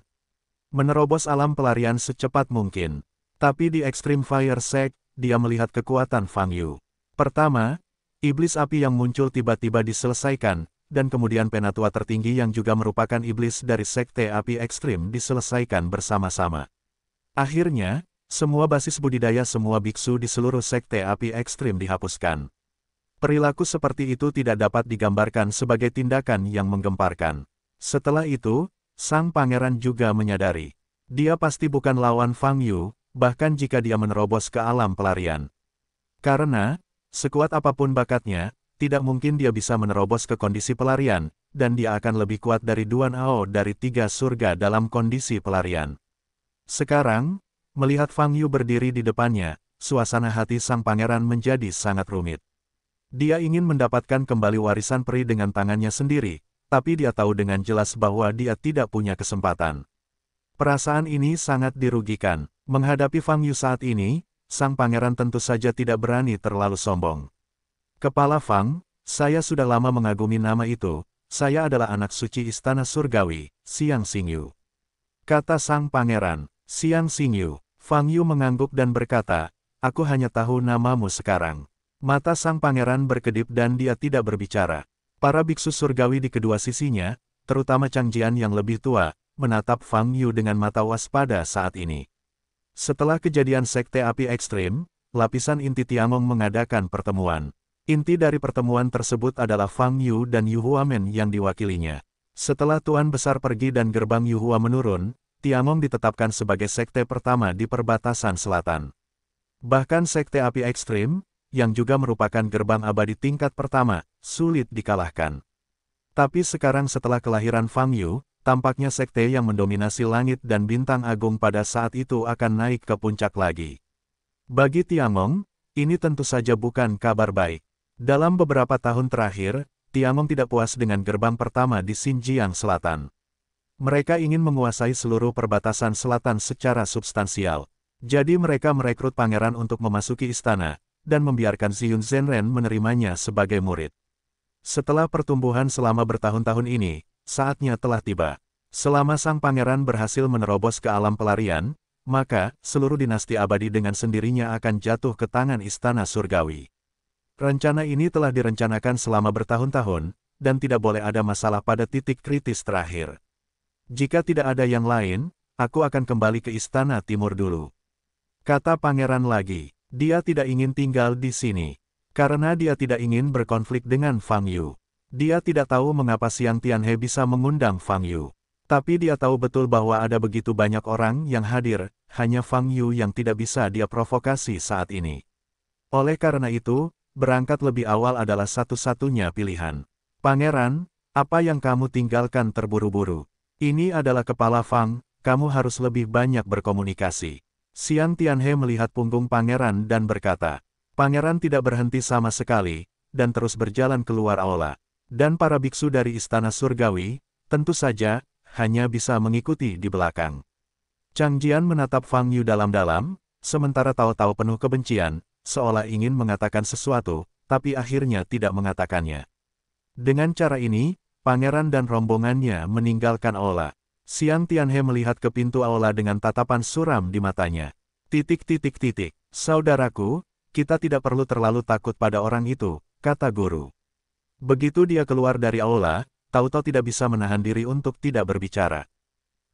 menerobos alam pelarian secepat mungkin. Tapi di Extreme Fire Sect, dia melihat kekuatan Fang Yu. Pertama, iblis api yang muncul tiba-tiba diselesaikan, dan kemudian penatua tertinggi yang juga merupakan iblis dari Sekte Api Ekstrim diselesaikan bersama-sama. Akhirnya, semua basis budidaya semua biksu di seluruh Sekte Api Ekstrim dihapuskan. Perilaku seperti itu tidak dapat digambarkan sebagai tindakan yang menggemparkan. Setelah itu, sang pangeran juga menyadari. Dia pasti bukan lawan Fang Yu, bahkan jika dia menerobos ke alam pelarian. Karena, sekuat apapun bakatnya, tidak mungkin dia bisa menerobos ke kondisi pelarian, dan dia akan lebih kuat dari Duan Ao dari tiga surga dalam kondisi pelarian. Sekarang, melihat Fang Yu berdiri di depannya, suasana hati sang pangeran menjadi sangat rumit. Dia ingin mendapatkan kembali warisan peri dengan tangannya sendiri, tapi dia tahu dengan jelas bahwa dia tidak punya kesempatan. Perasaan ini sangat dirugikan. Menghadapi Fang Yu saat ini, sang pangeran tentu saja tidak berani terlalu sombong. Kepala Fang, saya sudah lama mengagumi nama itu, saya adalah anak suci istana surgawi, Siang Xingyu. Kata sang pangeran, Siang Xingyu, Fang Yu mengangguk dan berkata, aku hanya tahu namamu sekarang. Mata sang pangeran berkedip dan dia tidak berbicara. Para biksu surgawi di kedua sisinya, terutama Chang Jian yang lebih tua, menatap Fang Yu dengan mata waspada saat ini. Setelah kejadian sekte api ekstrim, lapisan inti Tiangong mengadakan pertemuan. Inti dari pertemuan tersebut adalah Fang Yu dan Yu Huamen yang diwakilinya. Setelah Tuan Besar pergi dan gerbang Yu Hua menurun, Tiangong ditetapkan sebagai sekte pertama di perbatasan selatan. Bahkan sekte api ekstrim, yang juga merupakan gerbang abadi tingkat pertama, sulit dikalahkan. Tapi sekarang setelah kelahiran Fang Yu, tampaknya sekte yang mendominasi langit dan bintang agung pada saat itu akan naik ke puncak lagi. Bagi Tiangong, ini tentu saja bukan kabar baik. Dalam beberapa tahun terakhir, Tiangong tidak puas dengan gerbang pertama di Xinjiang Selatan. Mereka ingin menguasai seluruh perbatasan selatan secara substansial. Jadi mereka merekrut pangeran untuk memasuki istana, dan membiarkan Ziyun Zenren menerimanya sebagai murid. Setelah pertumbuhan selama bertahun-tahun ini, saatnya telah tiba. Selama sang pangeran berhasil menerobos ke alam pelarian, maka seluruh dinasti abadi dengan sendirinya akan jatuh ke tangan istana surgawi. Rencana ini telah direncanakan selama bertahun-tahun, dan tidak boleh ada masalah pada titik kritis terakhir. Jika tidak ada yang lain, aku akan kembali ke istana timur dulu. Kata pangeran lagi. Dia tidak ingin tinggal di sini. Karena dia tidak ingin berkonflik dengan Fang Yu. Dia tidak tahu mengapa Siang Tianhe bisa mengundang Fang Yu. Tapi dia tahu betul bahwa ada begitu banyak orang yang hadir, hanya Fang Yu yang tidak bisa dia provokasi saat ini. Oleh karena itu, berangkat lebih awal adalah satu-satunya pilihan. Pangeran, apa yang kamu tinggalkan terburu-buru? Ini adalah kepala Fang, kamu harus lebih banyak berkomunikasi. Xian Tianhe melihat punggung pangeran dan berkata, Pangeran tidak berhenti sama sekali, dan terus berjalan keluar aula. Dan para biksu dari Istana Surgawi, tentu saja, hanya bisa mengikuti di belakang. Chang Jian menatap Fang Yu dalam-dalam, sementara tahu-tahu penuh kebencian, seolah ingin mengatakan sesuatu, tapi akhirnya tidak mengatakannya. Dengan cara ini, pangeran dan rombongannya meninggalkan aula. Siang Tianhe melihat ke pintu aula dengan tatapan suram di matanya. Titik titik titik. Saudaraku, kita tidak perlu terlalu takut pada orang itu, kata guru. Begitu dia keluar dari aula, Tautau tidak bisa menahan diri untuk tidak berbicara.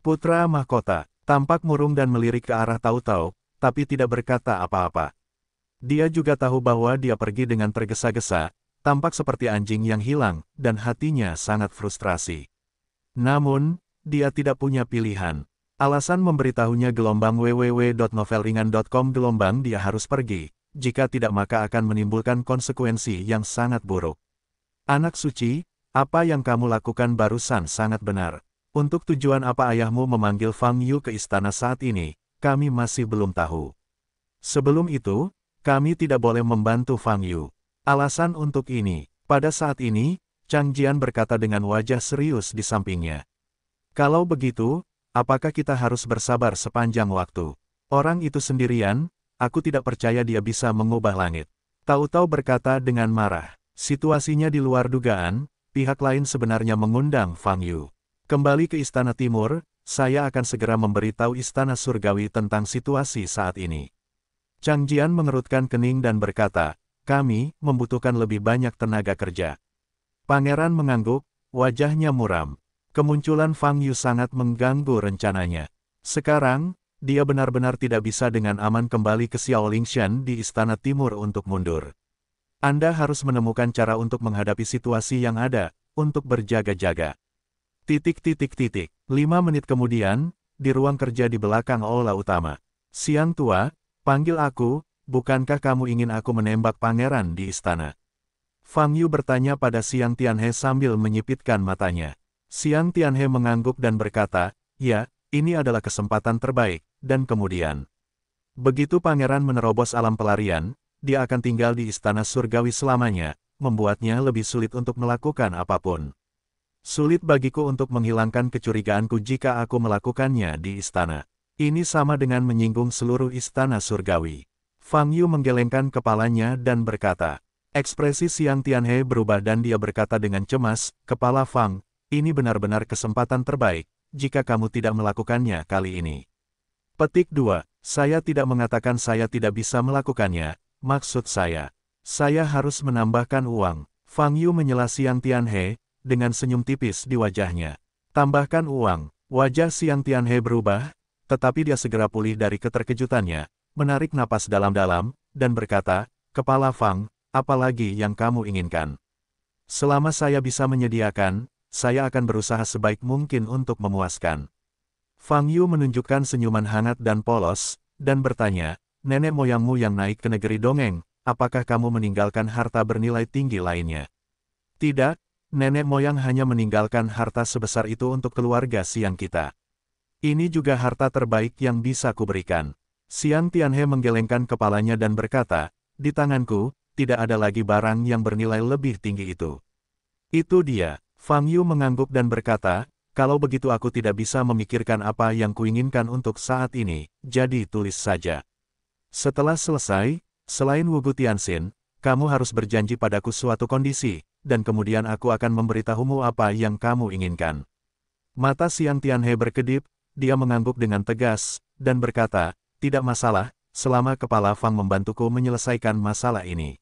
Putra Mahkota, tampak murung dan melirik ke arah Tautau, tapi tidak berkata apa-apa. Dia juga tahu bahwa dia pergi dengan tergesa-gesa, tampak seperti anjing yang hilang, dan hatinya sangat frustrasi. Namun, dia tidak punya pilihan. Alasan memberitahunya gelombang www.novelringan.com gelombang dia harus pergi, jika tidak maka akan menimbulkan konsekuensi yang sangat buruk. Anak suci, apa yang kamu lakukan barusan sangat benar. Untuk tujuan apa ayahmu memanggil Fang Yu ke istana saat ini, kami masih belum tahu. Sebelum itu, kami tidak boleh membantu Fang Yu. Alasan untuk ini, pada saat ini, Chang Jian berkata dengan wajah serius di sampingnya. Kalau begitu, apakah kita harus bersabar sepanjang waktu? Orang itu sendirian, aku tidak percaya dia bisa mengubah langit. Tahu-tahu berkata dengan marah, situasinya di luar dugaan, pihak lain sebenarnya mengundang Fang Yu. Kembali ke Istana Timur, saya akan segera memberitahu Istana Surgawi tentang situasi saat ini. Chang Jian mengerutkan kening dan berkata, kami membutuhkan lebih banyak tenaga kerja. Pangeran mengangguk, wajahnya muram. Kemunculan Fang Yu sangat mengganggu rencananya. Sekarang, dia benar-benar tidak bisa dengan aman kembali ke Xiao Xiaolingshan di Istana Timur untuk mundur. Anda harus menemukan cara untuk menghadapi situasi yang ada, untuk berjaga-jaga. Titik titik titik. Lima menit kemudian, di ruang kerja di belakang aula utama. Siang tua, panggil aku, bukankah kamu ingin aku menembak pangeran di istana? Fang Yu bertanya pada Siang Tianhe sambil menyipitkan matanya. Siang Tianhe mengangguk dan berkata, Ya, ini adalah kesempatan terbaik, dan kemudian. Begitu pangeran menerobos alam pelarian, dia akan tinggal di istana surgawi selamanya, membuatnya lebih sulit untuk melakukan apapun. Sulit bagiku untuk menghilangkan kecurigaanku jika aku melakukannya di istana. Ini sama dengan menyinggung seluruh istana surgawi. Fang Yu menggelengkan kepalanya dan berkata, Ekspresi Siang Tianhe berubah dan dia berkata dengan cemas, Kepala Fang, ini benar-benar kesempatan terbaik, jika kamu tidak melakukannya kali ini. Petik 2, saya tidak mengatakan saya tidak bisa melakukannya, maksud saya, saya harus menambahkan uang. Fang Yu menyela Xiang Tianhe, dengan senyum tipis di wajahnya. Tambahkan uang, wajah Xiang Tianhe berubah, tetapi dia segera pulih dari keterkejutannya, menarik napas dalam-dalam, dan berkata, Kepala Fang, apalagi yang kamu inginkan? Selama saya bisa menyediakan, saya akan berusaha sebaik mungkin untuk memuaskan. Fang Yu menunjukkan senyuman hangat dan polos, dan bertanya, nenek moyangmu yang naik ke negeri dongeng, apakah kamu meninggalkan harta bernilai tinggi lainnya? Tidak, nenek moyang hanya meninggalkan harta sebesar itu untuk keluarga siang kita. Ini juga harta terbaik yang bisa kuberikan. Siang Tianhe menggelengkan kepalanya dan berkata, di tanganku, tidak ada lagi barang yang bernilai lebih tinggi itu. Itu dia. Fang Yu mengangguk dan berkata, kalau begitu aku tidak bisa memikirkan apa yang kuinginkan untuk saat ini, jadi tulis saja. Setelah selesai, selain Wugu Tianxin, kamu harus berjanji padaku suatu kondisi, dan kemudian aku akan memberitahumu apa yang kamu inginkan. Mata Siang Tianhe berkedip, dia mengangguk dengan tegas, dan berkata, tidak masalah, selama kepala Fang membantuku menyelesaikan masalah ini.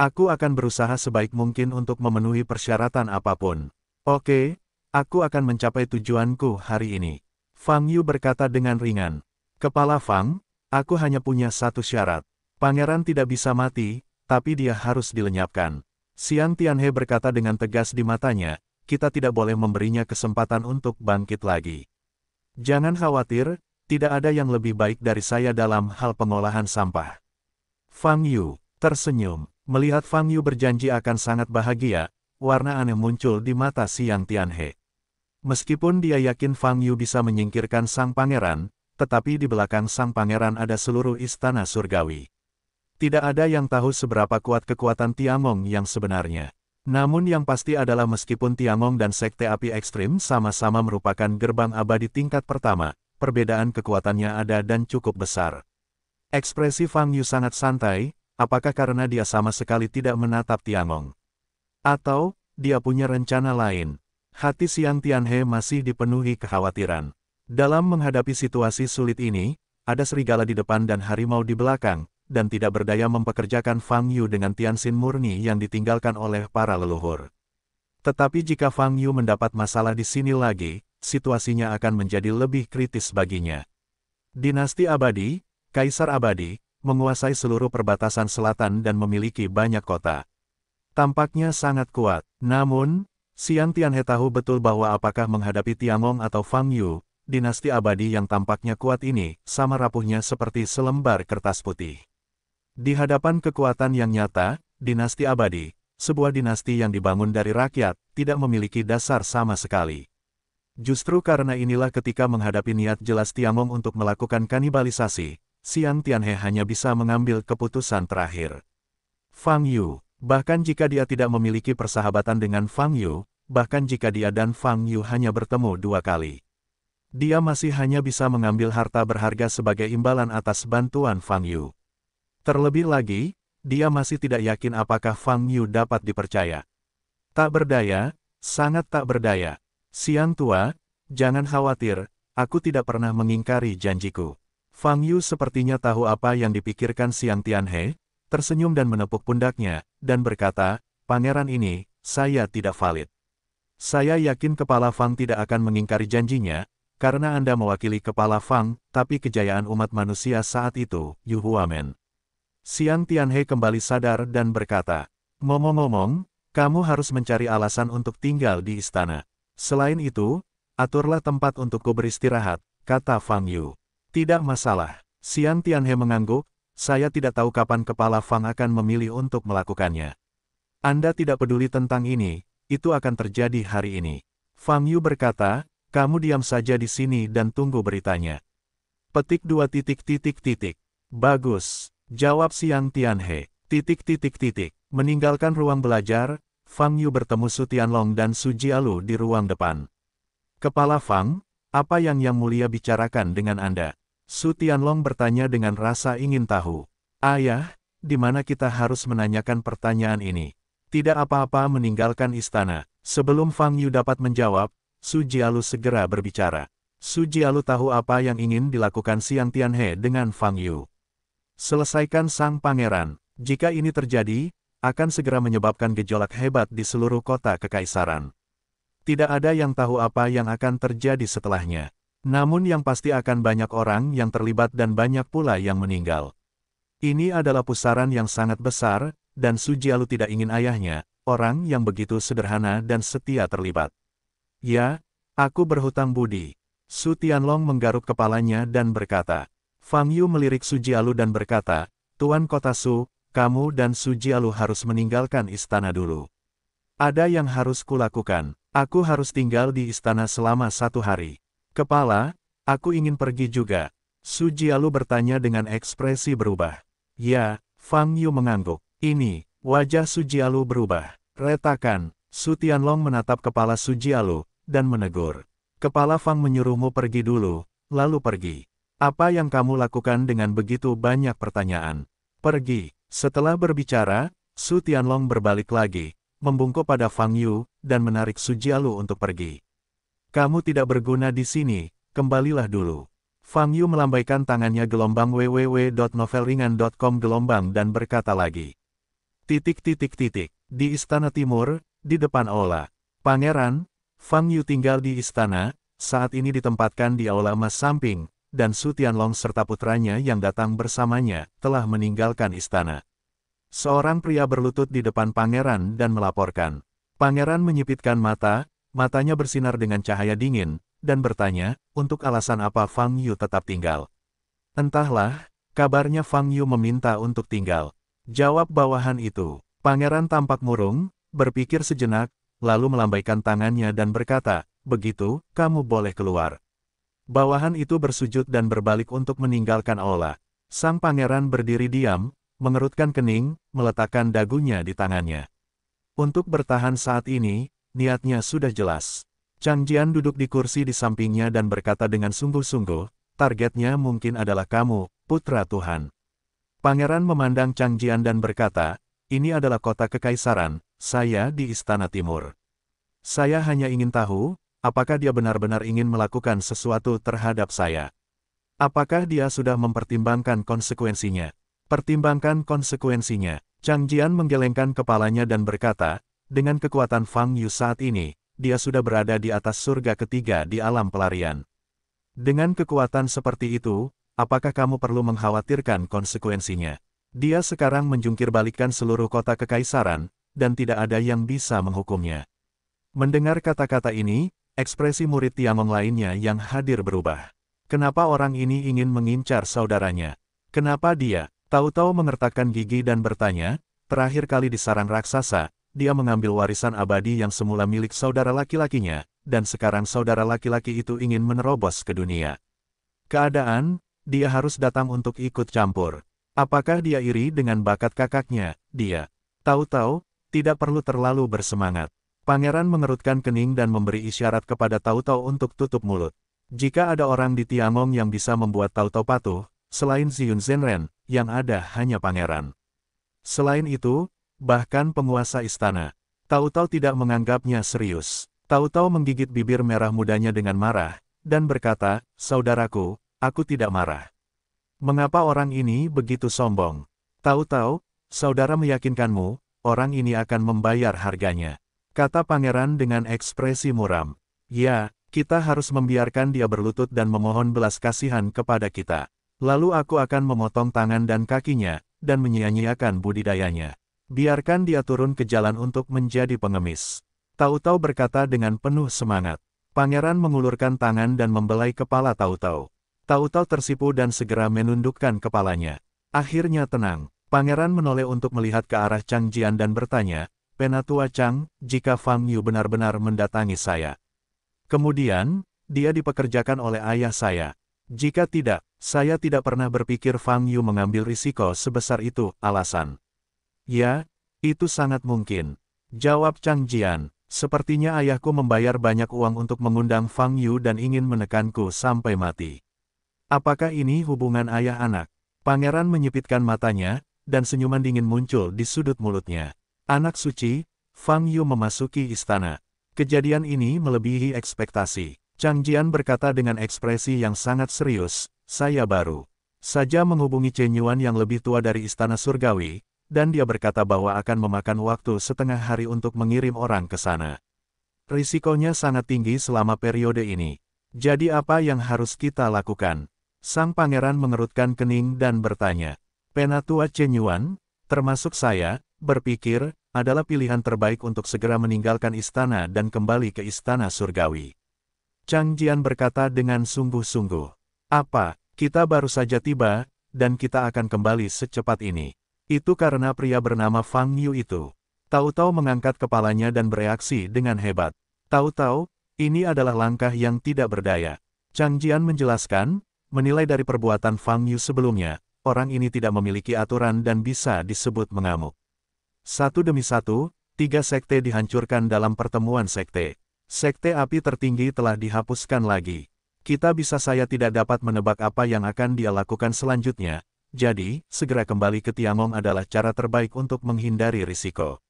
Aku akan berusaha sebaik mungkin untuk memenuhi persyaratan apapun. Oke, aku akan mencapai tujuanku hari ini. Fang Yu berkata dengan ringan. Kepala Fang, aku hanya punya satu syarat. Pangeran tidak bisa mati, tapi dia harus dilenyapkan. Siang Tianhe berkata dengan tegas di matanya, kita tidak boleh memberinya kesempatan untuk bangkit lagi. Jangan khawatir, tidak ada yang lebih baik dari saya dalam hal pengolahan sampah. Fang Yu tersenyum. Melihat Fang Yu berjanji akan sangat bahagia, warna aneh muncul di mata Xiang Tianhe. Meskipun dia yakin Fang Yu bisa menyingkirkan sang pangeran, tetapi di belakang sang pangeran ada seluruh istana surgawi. Tidak ada yang tahu seberapa kuat kekuatan Tiamong yang sebenarnya. Namun yang pasti adalah meskipun Tiamong dan Sekte Api Ekstrim sama-sama merupakan gerbang abadi tingkat pertama, perbedaan kekuatannya ada dan cukup besar. Ekspresi Fang Yu sangat santai, Apakah karena dia sama sekali tidak menatap Tiangong? Atau, dia punya rencana lain? Hati Siang Tianhe masih dipenuhi kekhawatiran. Dalam menghadapi situasi sulit ini, ada serigala di depan dan harimau di belakang, dan tidak berdaya mempekerjakan Fang Yu dengan Tianxin murni yang ditinggalkan oleh para leluhur. Tetapi jika Fang Yu mendapat masalah di sini lagi, situasinya akan menjadi lebih kritis baginya. Dinasti Abadi, Kaisar Abadi, menguasai seluruh perbatasan selatan dan memiliki banyak kota. Tampaknya sangat kuat. Namun, Xiang Tianhe tahu betul bahwa apakah menghadapi Tiangong atau Fang Yu, dinasti abadi yang tampaknya kuat ini, sama rapuhnya seperti selembar kertas putih. Di hadapan kekuatan yang nyata, dinasti abadi, sebuah dinasti yang dibangun dari rakyat, tidak memiliki dasar sama sekali. Justru karena inilah ketika menghadapi niat jelas Tiangong untuk melakukan kanibalisasi, Siang Tianhe hanya bisa mengambil keputusan terakhir. Fang Yu, bahkan jika dia tidak memiliki persahabatan dengan Fang Yu, bahkan jika dia dan Fang Yu hanya bertemu dua kali. Dia masih hanya bisa mengambil harta berharga sebagai imbalan atas bantuan Fang Yu. Terlebih lagi, dia masih tidak yakin apakah Fang Yu dapat dipercaya. Tak berdaya, sangat tak berdaya. Siang tua, jangan khawatir, aku tidak pernah mengingkari janjiku. Fang Yu sepertinya tahu apa yang dipikirkan Siang Tianhe, tersenyum dan menepuk pundaknya, dan berkata, Pangeran ini, saya tidak valid. Saya yakin kepala Fang tidak akan mengingkari janjinya, karena Anda mewakili kepala Fang, tapi kejayaan umat manusia saat itu, Yu Huamen. Siang Tianhe kembali sadar dan berkata, Ngomong-ngomong, kamu harus mencari alasan untuk tinggal di istana. Selain itu, aturlah tempat untukku beristirahat, kata Fang Yu. Tidak masalah, Xian Tianhe mengangguk, saya tidak tahu kapan kepala Fang akan memilih untuk melakukannya. Anda tidak peduli tentang ini, itu akan terjadi hari ini. Fang Yu berkata, kamu diam saja di sini dan tunggu beritanya. Petik dua titik titik titik. Bagus, jawab Siang Tianhe. Titik titik titik. Meninggalkan ruang belajar, Fang Yu bertemu Su Tianlong dan Su Jialu di ruang depan. Kepala Fang, apa yang Yang Mulia bicarakan dengan Anda? Su Tianlong bertanya dengan rasa ingin tahu. Ayah, di mana kita harus menanyakan pertanyaan ini? Tidak apa-apa meninggalkan istana. Sebelum Fang Yu dapat menjawab, Su Jialu segera berbicara. Su Jialu tahu apa yang ingin dilakukan Siang Tianhe dengan Fang Yu. Selesaikan sang pangeran. Jika ini terjadi, akan segera menyebabkan gejolak hebat di seluruh kota kekaisaran. Tidak ada yang tahu apa yang akan terjadi setelahnya. Namun yang pasti akan banyak orang yang terlibat dan banyak pula yang meninggal. Ini adalah pusaran yang sangat besar, dan Sujialu tidak ingin ayahnya, orang yang begitu sederhana dan setia terlibat. Ya, aku berhutang budi. Su Tianlong menggaruk kepalanya dan berkata. Fang Yu melirik Sujialu dan berkata, Tuan Kota Su, kamu dan Sujialu harus meninggalkan istana dulu. Ada yang harus kulakukan. Aku harus tinggal di istana selama satu hari. Kepala, aku ingin pergi juga. Su Jialu bertanya dengan ekspresi berubah. Ya, Fang Yu mengangguk. Ini, wajah Su Jialu berubah. Retakan, Su Tianlong menatap kepala Su Jialu, dan menegur. Kepala Fang menyuruhmu pergi dulu, lalu pergi. Apa yang kamu lakukan dengan begitu banyak pertanyaan? Pergi. Setelah berbicara, Su Tianlong berbalik lagi, membungkuk pada Fang Yu, dan menarik Su Jialu untuk pergi. Kamu tidak berguna di sini, kembalilah dulu. Fang Yu melambaikan tangannya gelombang www.novelringan.com gelombang dan berkata lagi. Titik titik titik, di Istana Timur, di depan Aula. Pangeran, Fang Yu tinggal di istana, saat ini ditempatkan di Aula emas Samping, dan Su Tianlong serta putranya yang datang bersamanya, telah meninggalkan istana. Seorang pria berlutut di depan pangeran dan melaporkan. Pangeran menyipitkan mata, matanya bersinar dengan cahaya dingin, dan bertanya, untuk alasan apa Fang Yu tetap tinggal. Entahlah, kabarnya Fang Yu meminta untuk tinggal. Jawab bawahan itu. Pangeran tampak murung, berpikir sejenak, lalu melambaikan tangannya dan berkata, begitu, kamu boleh keluar. Bawahan itu bersujud dan berbalik untuk meninggalkan aula. Sang pangeran berdiri diam, mengerutkan kening, meletakkan dagunya di tangannya. Untuk bertahan saat ini, niatnya sudah jelas. Chang Jian duduk di kursi di sampingnya dan berkata dengan sungguh-sungguh, targetnya mungkin adalah kamu, putra Tuhan. Pangeran memandang Chang Jian dan berkata, ini adalah kota kekaisaran, saya di Istana Timur. Saya hanya ingin tahu, apakah dia benar-benar ingin melakukan sesuatu terhadap saya. Apakah dia sudah mempertimbangkan konsekuensinya? Pertimbangkan konsekuensinya. Chang Jian menggelengkan kepalanya dan berkata, dengan kekuatan Fang Yu saat ini, dia sudah berada di atas surga ketiga di alam pelarian. Dengan kekuatan seperti itu, apakah kamu perlu mengkhawatirkan konsekuensinya? Dia sekarang menjungkir seluruh kota kekaisaran, dan tidak ada yang bisa menghukumnya. Mendengar kata-kata ini, ekspresi murid Tiamong lainnya yang hadir berubah. Kenapa orang ini ingin mengincar saudaranya? Kenapa dia, tahu-tahu mengertakkan gigi dan bertanya, terakhir kali di sarang raksasa, dia mengambil warisan abadi yang semula milik saudara laki-lakinya, dan sekarang saudara laki-laki itu ingin menerobos ke dunia. Keadaan, dia harus datang untuk ikut campur. Apakah dia iri dengan bakat kakaknya, dia? Tahu-tahu, tidak perlu terlalu bersemangat. Pangeran mengerutkan kening dan memberi isyarat kepada Tautau untuk tutup mulut. Jika ada orang di Tiangong yang bisa membuat Tautau patuh, selain Ziyun Zenren, yang ada hanya pangeran. Selain itu, Bahkan penguasa istana, tahu-tahu tidak menganggapnya serius. Tahu-tahu menggigit bibir merah mudanya dengan marah, dan berkata, Saudaraku, aku tidak marah. Mengapa orang ini begitu sombong? Tahu-tahu, saudara meyakinkanmu, orang ini akan membayar harganya. Kata pangeran dengan ekspresi muram. Ya, kita harus membiarkan dia berlutut dan memohon belas kasihan kepada kita. Lalu aku akan memotong tangan dan kakinya, dan menyia-nyiakan budidayanya. Biarkan dia turun ke jalan untuk menjadi pengemis. Tahu-tahu berkata dengan penuh semangat. Pangeran mengulurkan tangan dan membelai kepala tahu-tahu. Tahu-tahu tersipu dan segera menundukkan kepalanya. Akhirnya tenang, Pangeran menoleh untuk melihat ke arah Chang Jian dan bertanya, Penatua Chang, jika Fang Yu benar-benar mendatangi saya. Kemudian, dia dipekerjakan oleh ayah saya. Jika tidak, saya tidak pernah berpikir Fang Yu mengambil risiko sebesar itu, alasan. Ya, itu sangat mungkin. Jawab Chang Jian, sepertinya ayahku membayar banyak uang untuk mengundang Fang Yu dan ingin menekanku sampai mati. Apakah ini hubungan ayah anak? Pangeran menyipitkan matanya, dan senyuman dingin muncul di sudut mulutnya. Anak suci, Fang Yu memasuki istana. Kejadian ini melebihi ekspektasi. Chang Jian berkata dengan ekspresi yang sangat serius, saya baru saja menghubungi Chen Yuan yang lebih tua dari istana surgawi, dan dia berkata bahwa akan memakan waktu setengah hari untuk mengirim orang ke sana. Risikonya sangat tinggi selama periode ini. Jadi apa yang harus kita lakukan? Sang pangeran mengerutkan kening dan bertanya. Penatua Chenyuan, termasuk saya, berpikir, adalah pilihan terbaik untuk segera meninggalkan istana dan kembali ke istana surgawi. Chang Jian berkata dengan sungguh-sungguh. Apa, kita baru saja tiba, dan kita akan kembali secepat ini. Itu karena pria bernama Fang Yu itu. Tahu-tahu mengangkat kepalanya dan bereaksi dengan hebat. Tahu-tahu, ini adalah langkah yang tidak berdaya. Chang Jian menjelaskan, menilai dari perbuatan Fang Yu sebelumnya, orang ini tidak memiliki aturan dan bisa disebut mengamuk. Satu demi satu, tiga sekte dihancurkan dalam pertemuan sekte. Sekte api tertinggi telah dihapuskan lagi. Kita bisa saya tidak dapat menebak apa yang akan dia lakukan selanjutnya, jadi, segera kembali ke Tiangong adalah cara terbaik untuk menghindari risiko.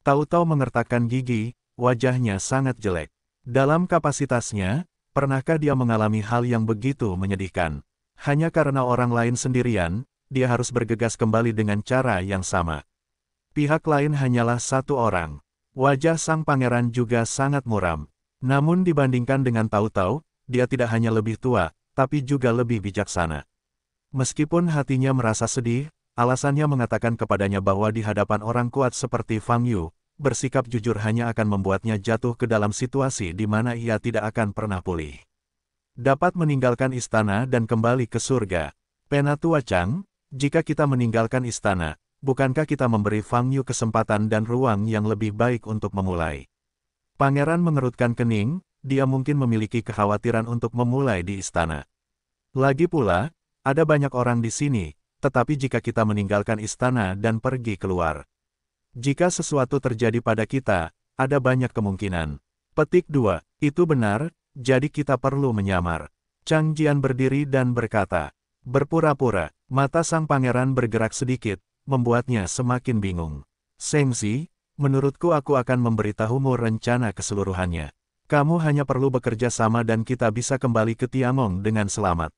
Tahu-tahu mengertakkan gigi, wajahnya sangat jelek. Dalam kapasitasnya, pernahkah dia mengalami hal yang begitu menyedihkan? Hanya karena orang lain sendirian, dia harus bergegas kembali dengan cara yang sama. Pihak lain hanyalah satu orang. Wajah sang pangeran juga sangat muram. Namun dibandingkan dengan Tahu-Tahu, dia tidak hanya lebih tua, tapi juga lebih bijaksana. Meskipun hatinya merasa sedih, alasannya mengatakan kepadanya bahwa di hadapan orang kuat seperti Fang Yu, bersikap jujur hanya akan membuatnya jatuh ke dalam situasi di mana ia tidak akan pernah pulih. Dapat meninggalkan istana dan kembali ke surga. Penatua Chang, jika kita meninggalkan istana, bukankah kita memberi Fang Yu kesempatan dan ruang yang lebih baik untuk memulai? Pangeran mengerutkan kening, dia mungkin memiliki kekhawatiran untuk memulai di istana. Lagi pula, ada banyak orang di sini, tetapi jika kita meninggalkan istana dan pergi keluar. Jika sesuatu terjadi pada kita, ada banyak kemungkinan. Petik 2, itu benar, jadi kita perlu menyamar. Chang Jian berdiri dan berkata, berpura-pura, mata sang pangeran bergerak sedikit, membuatnya semakin bingung. Seng Zi, menurutku aku akan memberitahumu rencana keseluruhannya. Kamu hanya perlu bekerja sama dan kita bisa kembali ke Tiamong dengan selamat.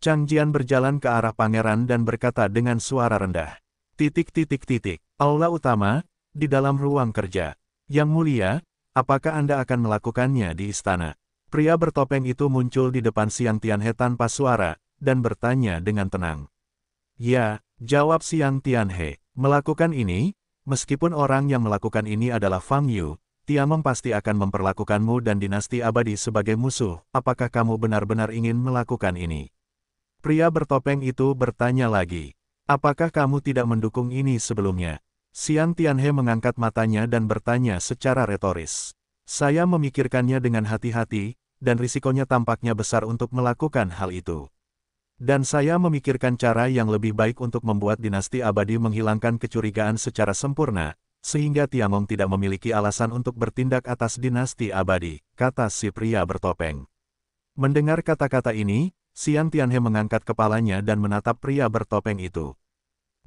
Chang Jian berjalan ke arah pangeran dan berkata dengan suara rendah. Titik titik titik. Aula utama, di dalam ruang kerja. Yang mulia, apakah Anda akan melakukannya di istana? Pria bertopeng itu muncul di depan Siang Tianhe tanpa suara, dan bertanya dengan tenang. Ya, jawab Siang Tianhe. Melakukan ini, meskipun orang yang melakukan ini adalah Fang Yu, Tiamong pasti akan memperlakukanmu dan dinasti abadi sebagai musuh. Apakah kamu benar-benar ingin melakukan ini? Pria bertopeng itu bertanya lagi. Apakah kamu tidak mendukung ini sebelumnya? Xian Tianhe mengangkat matanya dan bertanya secara retoris. Saya memikirkannya dengan hati-hati, dan risikonya tampaknya besar untuk melakukan hal itu. Dan saya memikirkan cara yang lebih baik untuk membuat dinasti abadi menghilangkan kecurigaan secara sempurna, sehingga Tiangong tidak memiliki alasan untuk bertindak atas dinasti abadi, kata si pria bertopeng. Mendengar kata-kata ini, Siang Tianhe mengangkat kepalanya dan menatap pria bertopeng itu.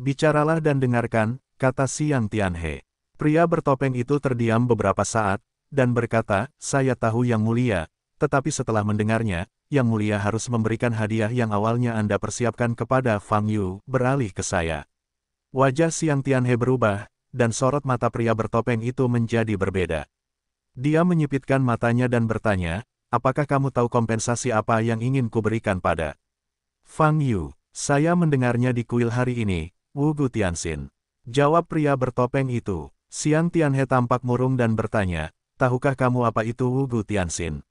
Bicaralah dan dengarkan, kata Siang Tianhe. Pria bertopeng itu terdiam beberapa saat, dan berkata, saya tahu yang mulia, tetapi setelah mendengarnya, yang mulia harus memberikan hadiah yang awalnya Anda persiapkan kepada Fang Yu, beralih ke saya. Wajah Siang Tianhe berubah, dan sorot mata pria bertopeng itu menjadi berbeda. Dia menyipitkan matanya dan bertanya, apakah kamu tahu kompensasi apa yang ingin kuberikan pada Fang Yu? Saya mendengarnya di kuil hari ini, Wu Gu Tianxin. Jawab pria bertopeng itu. Siang Tianhe tampak murung dan bertanya, tahukah kamu apa itu Wu Gu Tianxin?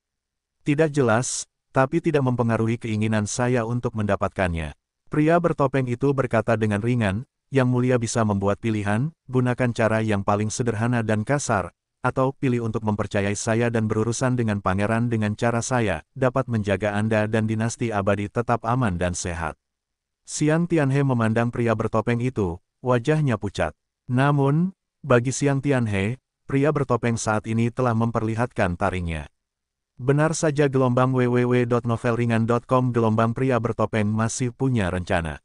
Tidak jelas, tapi tidak mempengaruhi keinginan saya untuk mendapatkannya. Pria bertopeng itu berkata dengan ringan, yang mulia bisa membuat pilihan, gunakan cara yang paling sederhana dan kasar, atau pilih untuk mempercayai saya dan berurusan dengan pangeran dengan cara saya, dapat menjaga Anda dan dinasti abadi tetap aman dan sehat. Siang Tianhe memandang pria bertopeng itu, wajahnya pucat. Namun, bagi Siang Tianhe, pria bertopeng saat ini telah memperlihatkan taringnya. Benar saja gelombang www.novelringan.com gelombang pria bertopeng masih punya rencana.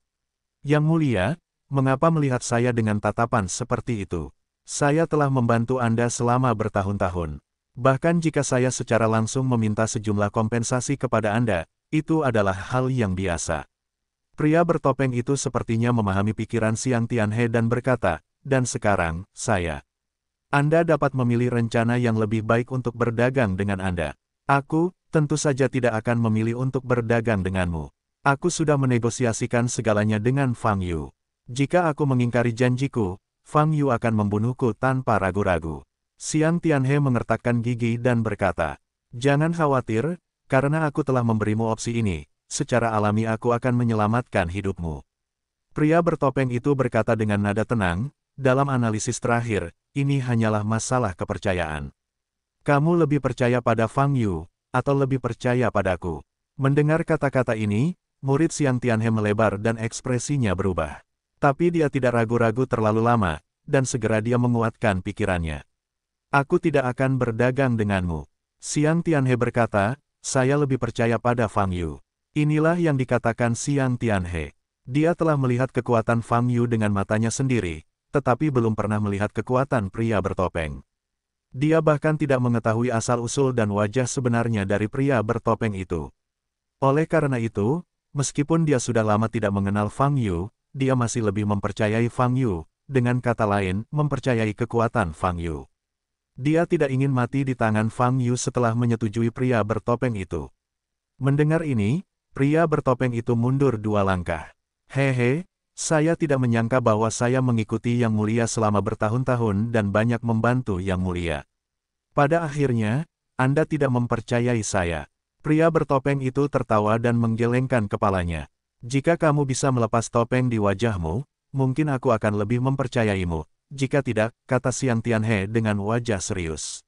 Yang mulia, mengapa melihat saya dengan tatapan seperti itu? Saya telah membantu Anda selama bertahun-tahun. Bahkan jika saya secara langsung meminta sejumlah kompensasi kepada Anda, itu adalah hal yang biasa. Pria bertopeng itu sepertinya memahami pikiran Siang Tianhe dan berkata, dan sekarang, saya. Anda dapat memilih rencana yang lebih baik untuk berdagang dengan Anda. Aku, tentu saja tidak akan memilih untuk berdagang denganmu. Aku sudah menegosiasikan segalanya dengan Fang Yu. Jika aku mengingkari janjiku, Fang Yu akan membunuhku tanpa ragu-ragu. Siang Tianhe mengertakkan gigi dan berkata, Jangan khawatir, karena aku telah memberimu opsi ini, secara alami aku akan menyelamatkan hidupmu. Pria bertopeng itu berkata dengan nada tenang, dalam analisis terakhir, ini hanyalah masalah kepercayaan. Kamu lebih percaya pada Fang Yu, atau lebih percaya padaku. Mendengar kata-kata ini, murid Siang Tianhe melebar dan ekspresinya berubah. Tapi dia tidak ragu-ragu terlalu lama, dan segera dia menguatkan pikirannya. Aku tidak akan berdagang denganmu. Siang Tianhe berkata, saya lebih percaya pada Fang Yu. Inilah yang dikatakan Siang Tianhe. Dia telah melihat kekuatan Fang Yu dengan matanya sendiri, tetapi belum pernah melihat kekuatan pria bertopeng. Dia bahkan tidak mengetahui asal-usul dan wajah sebenarnya dari pria bertopeng itu. Oleh karena itu, meskipun dia sudah lama tidak mengenal Fang Yu, dia masih lebih mempercayai Fang Yu, dengan kata lain, mempercayai kekuatan Fang Yu. Dia tidak ingin mati di tangan Fang Yu setelah menyetujui pria bertopeng itu. Mendengar ini, pria bertopeng itu mundur dua langkah. Hehe, saya tidak menyangka bahwa saya mengikuti Yang Mulia selama bertahun-tahun dan banyak membantu Yang Mulia. Pada akhirnya, Anda tidak mempercayai saya. Pria bertopeng itu tertawa dan menggelengkan kepalanya. Jika kamu bisa melepas topeng di wajahmu, mungkin aku akan lebih mempercayaimu. Jika tidak, kata Xiang Tianhe dengan wajah serius.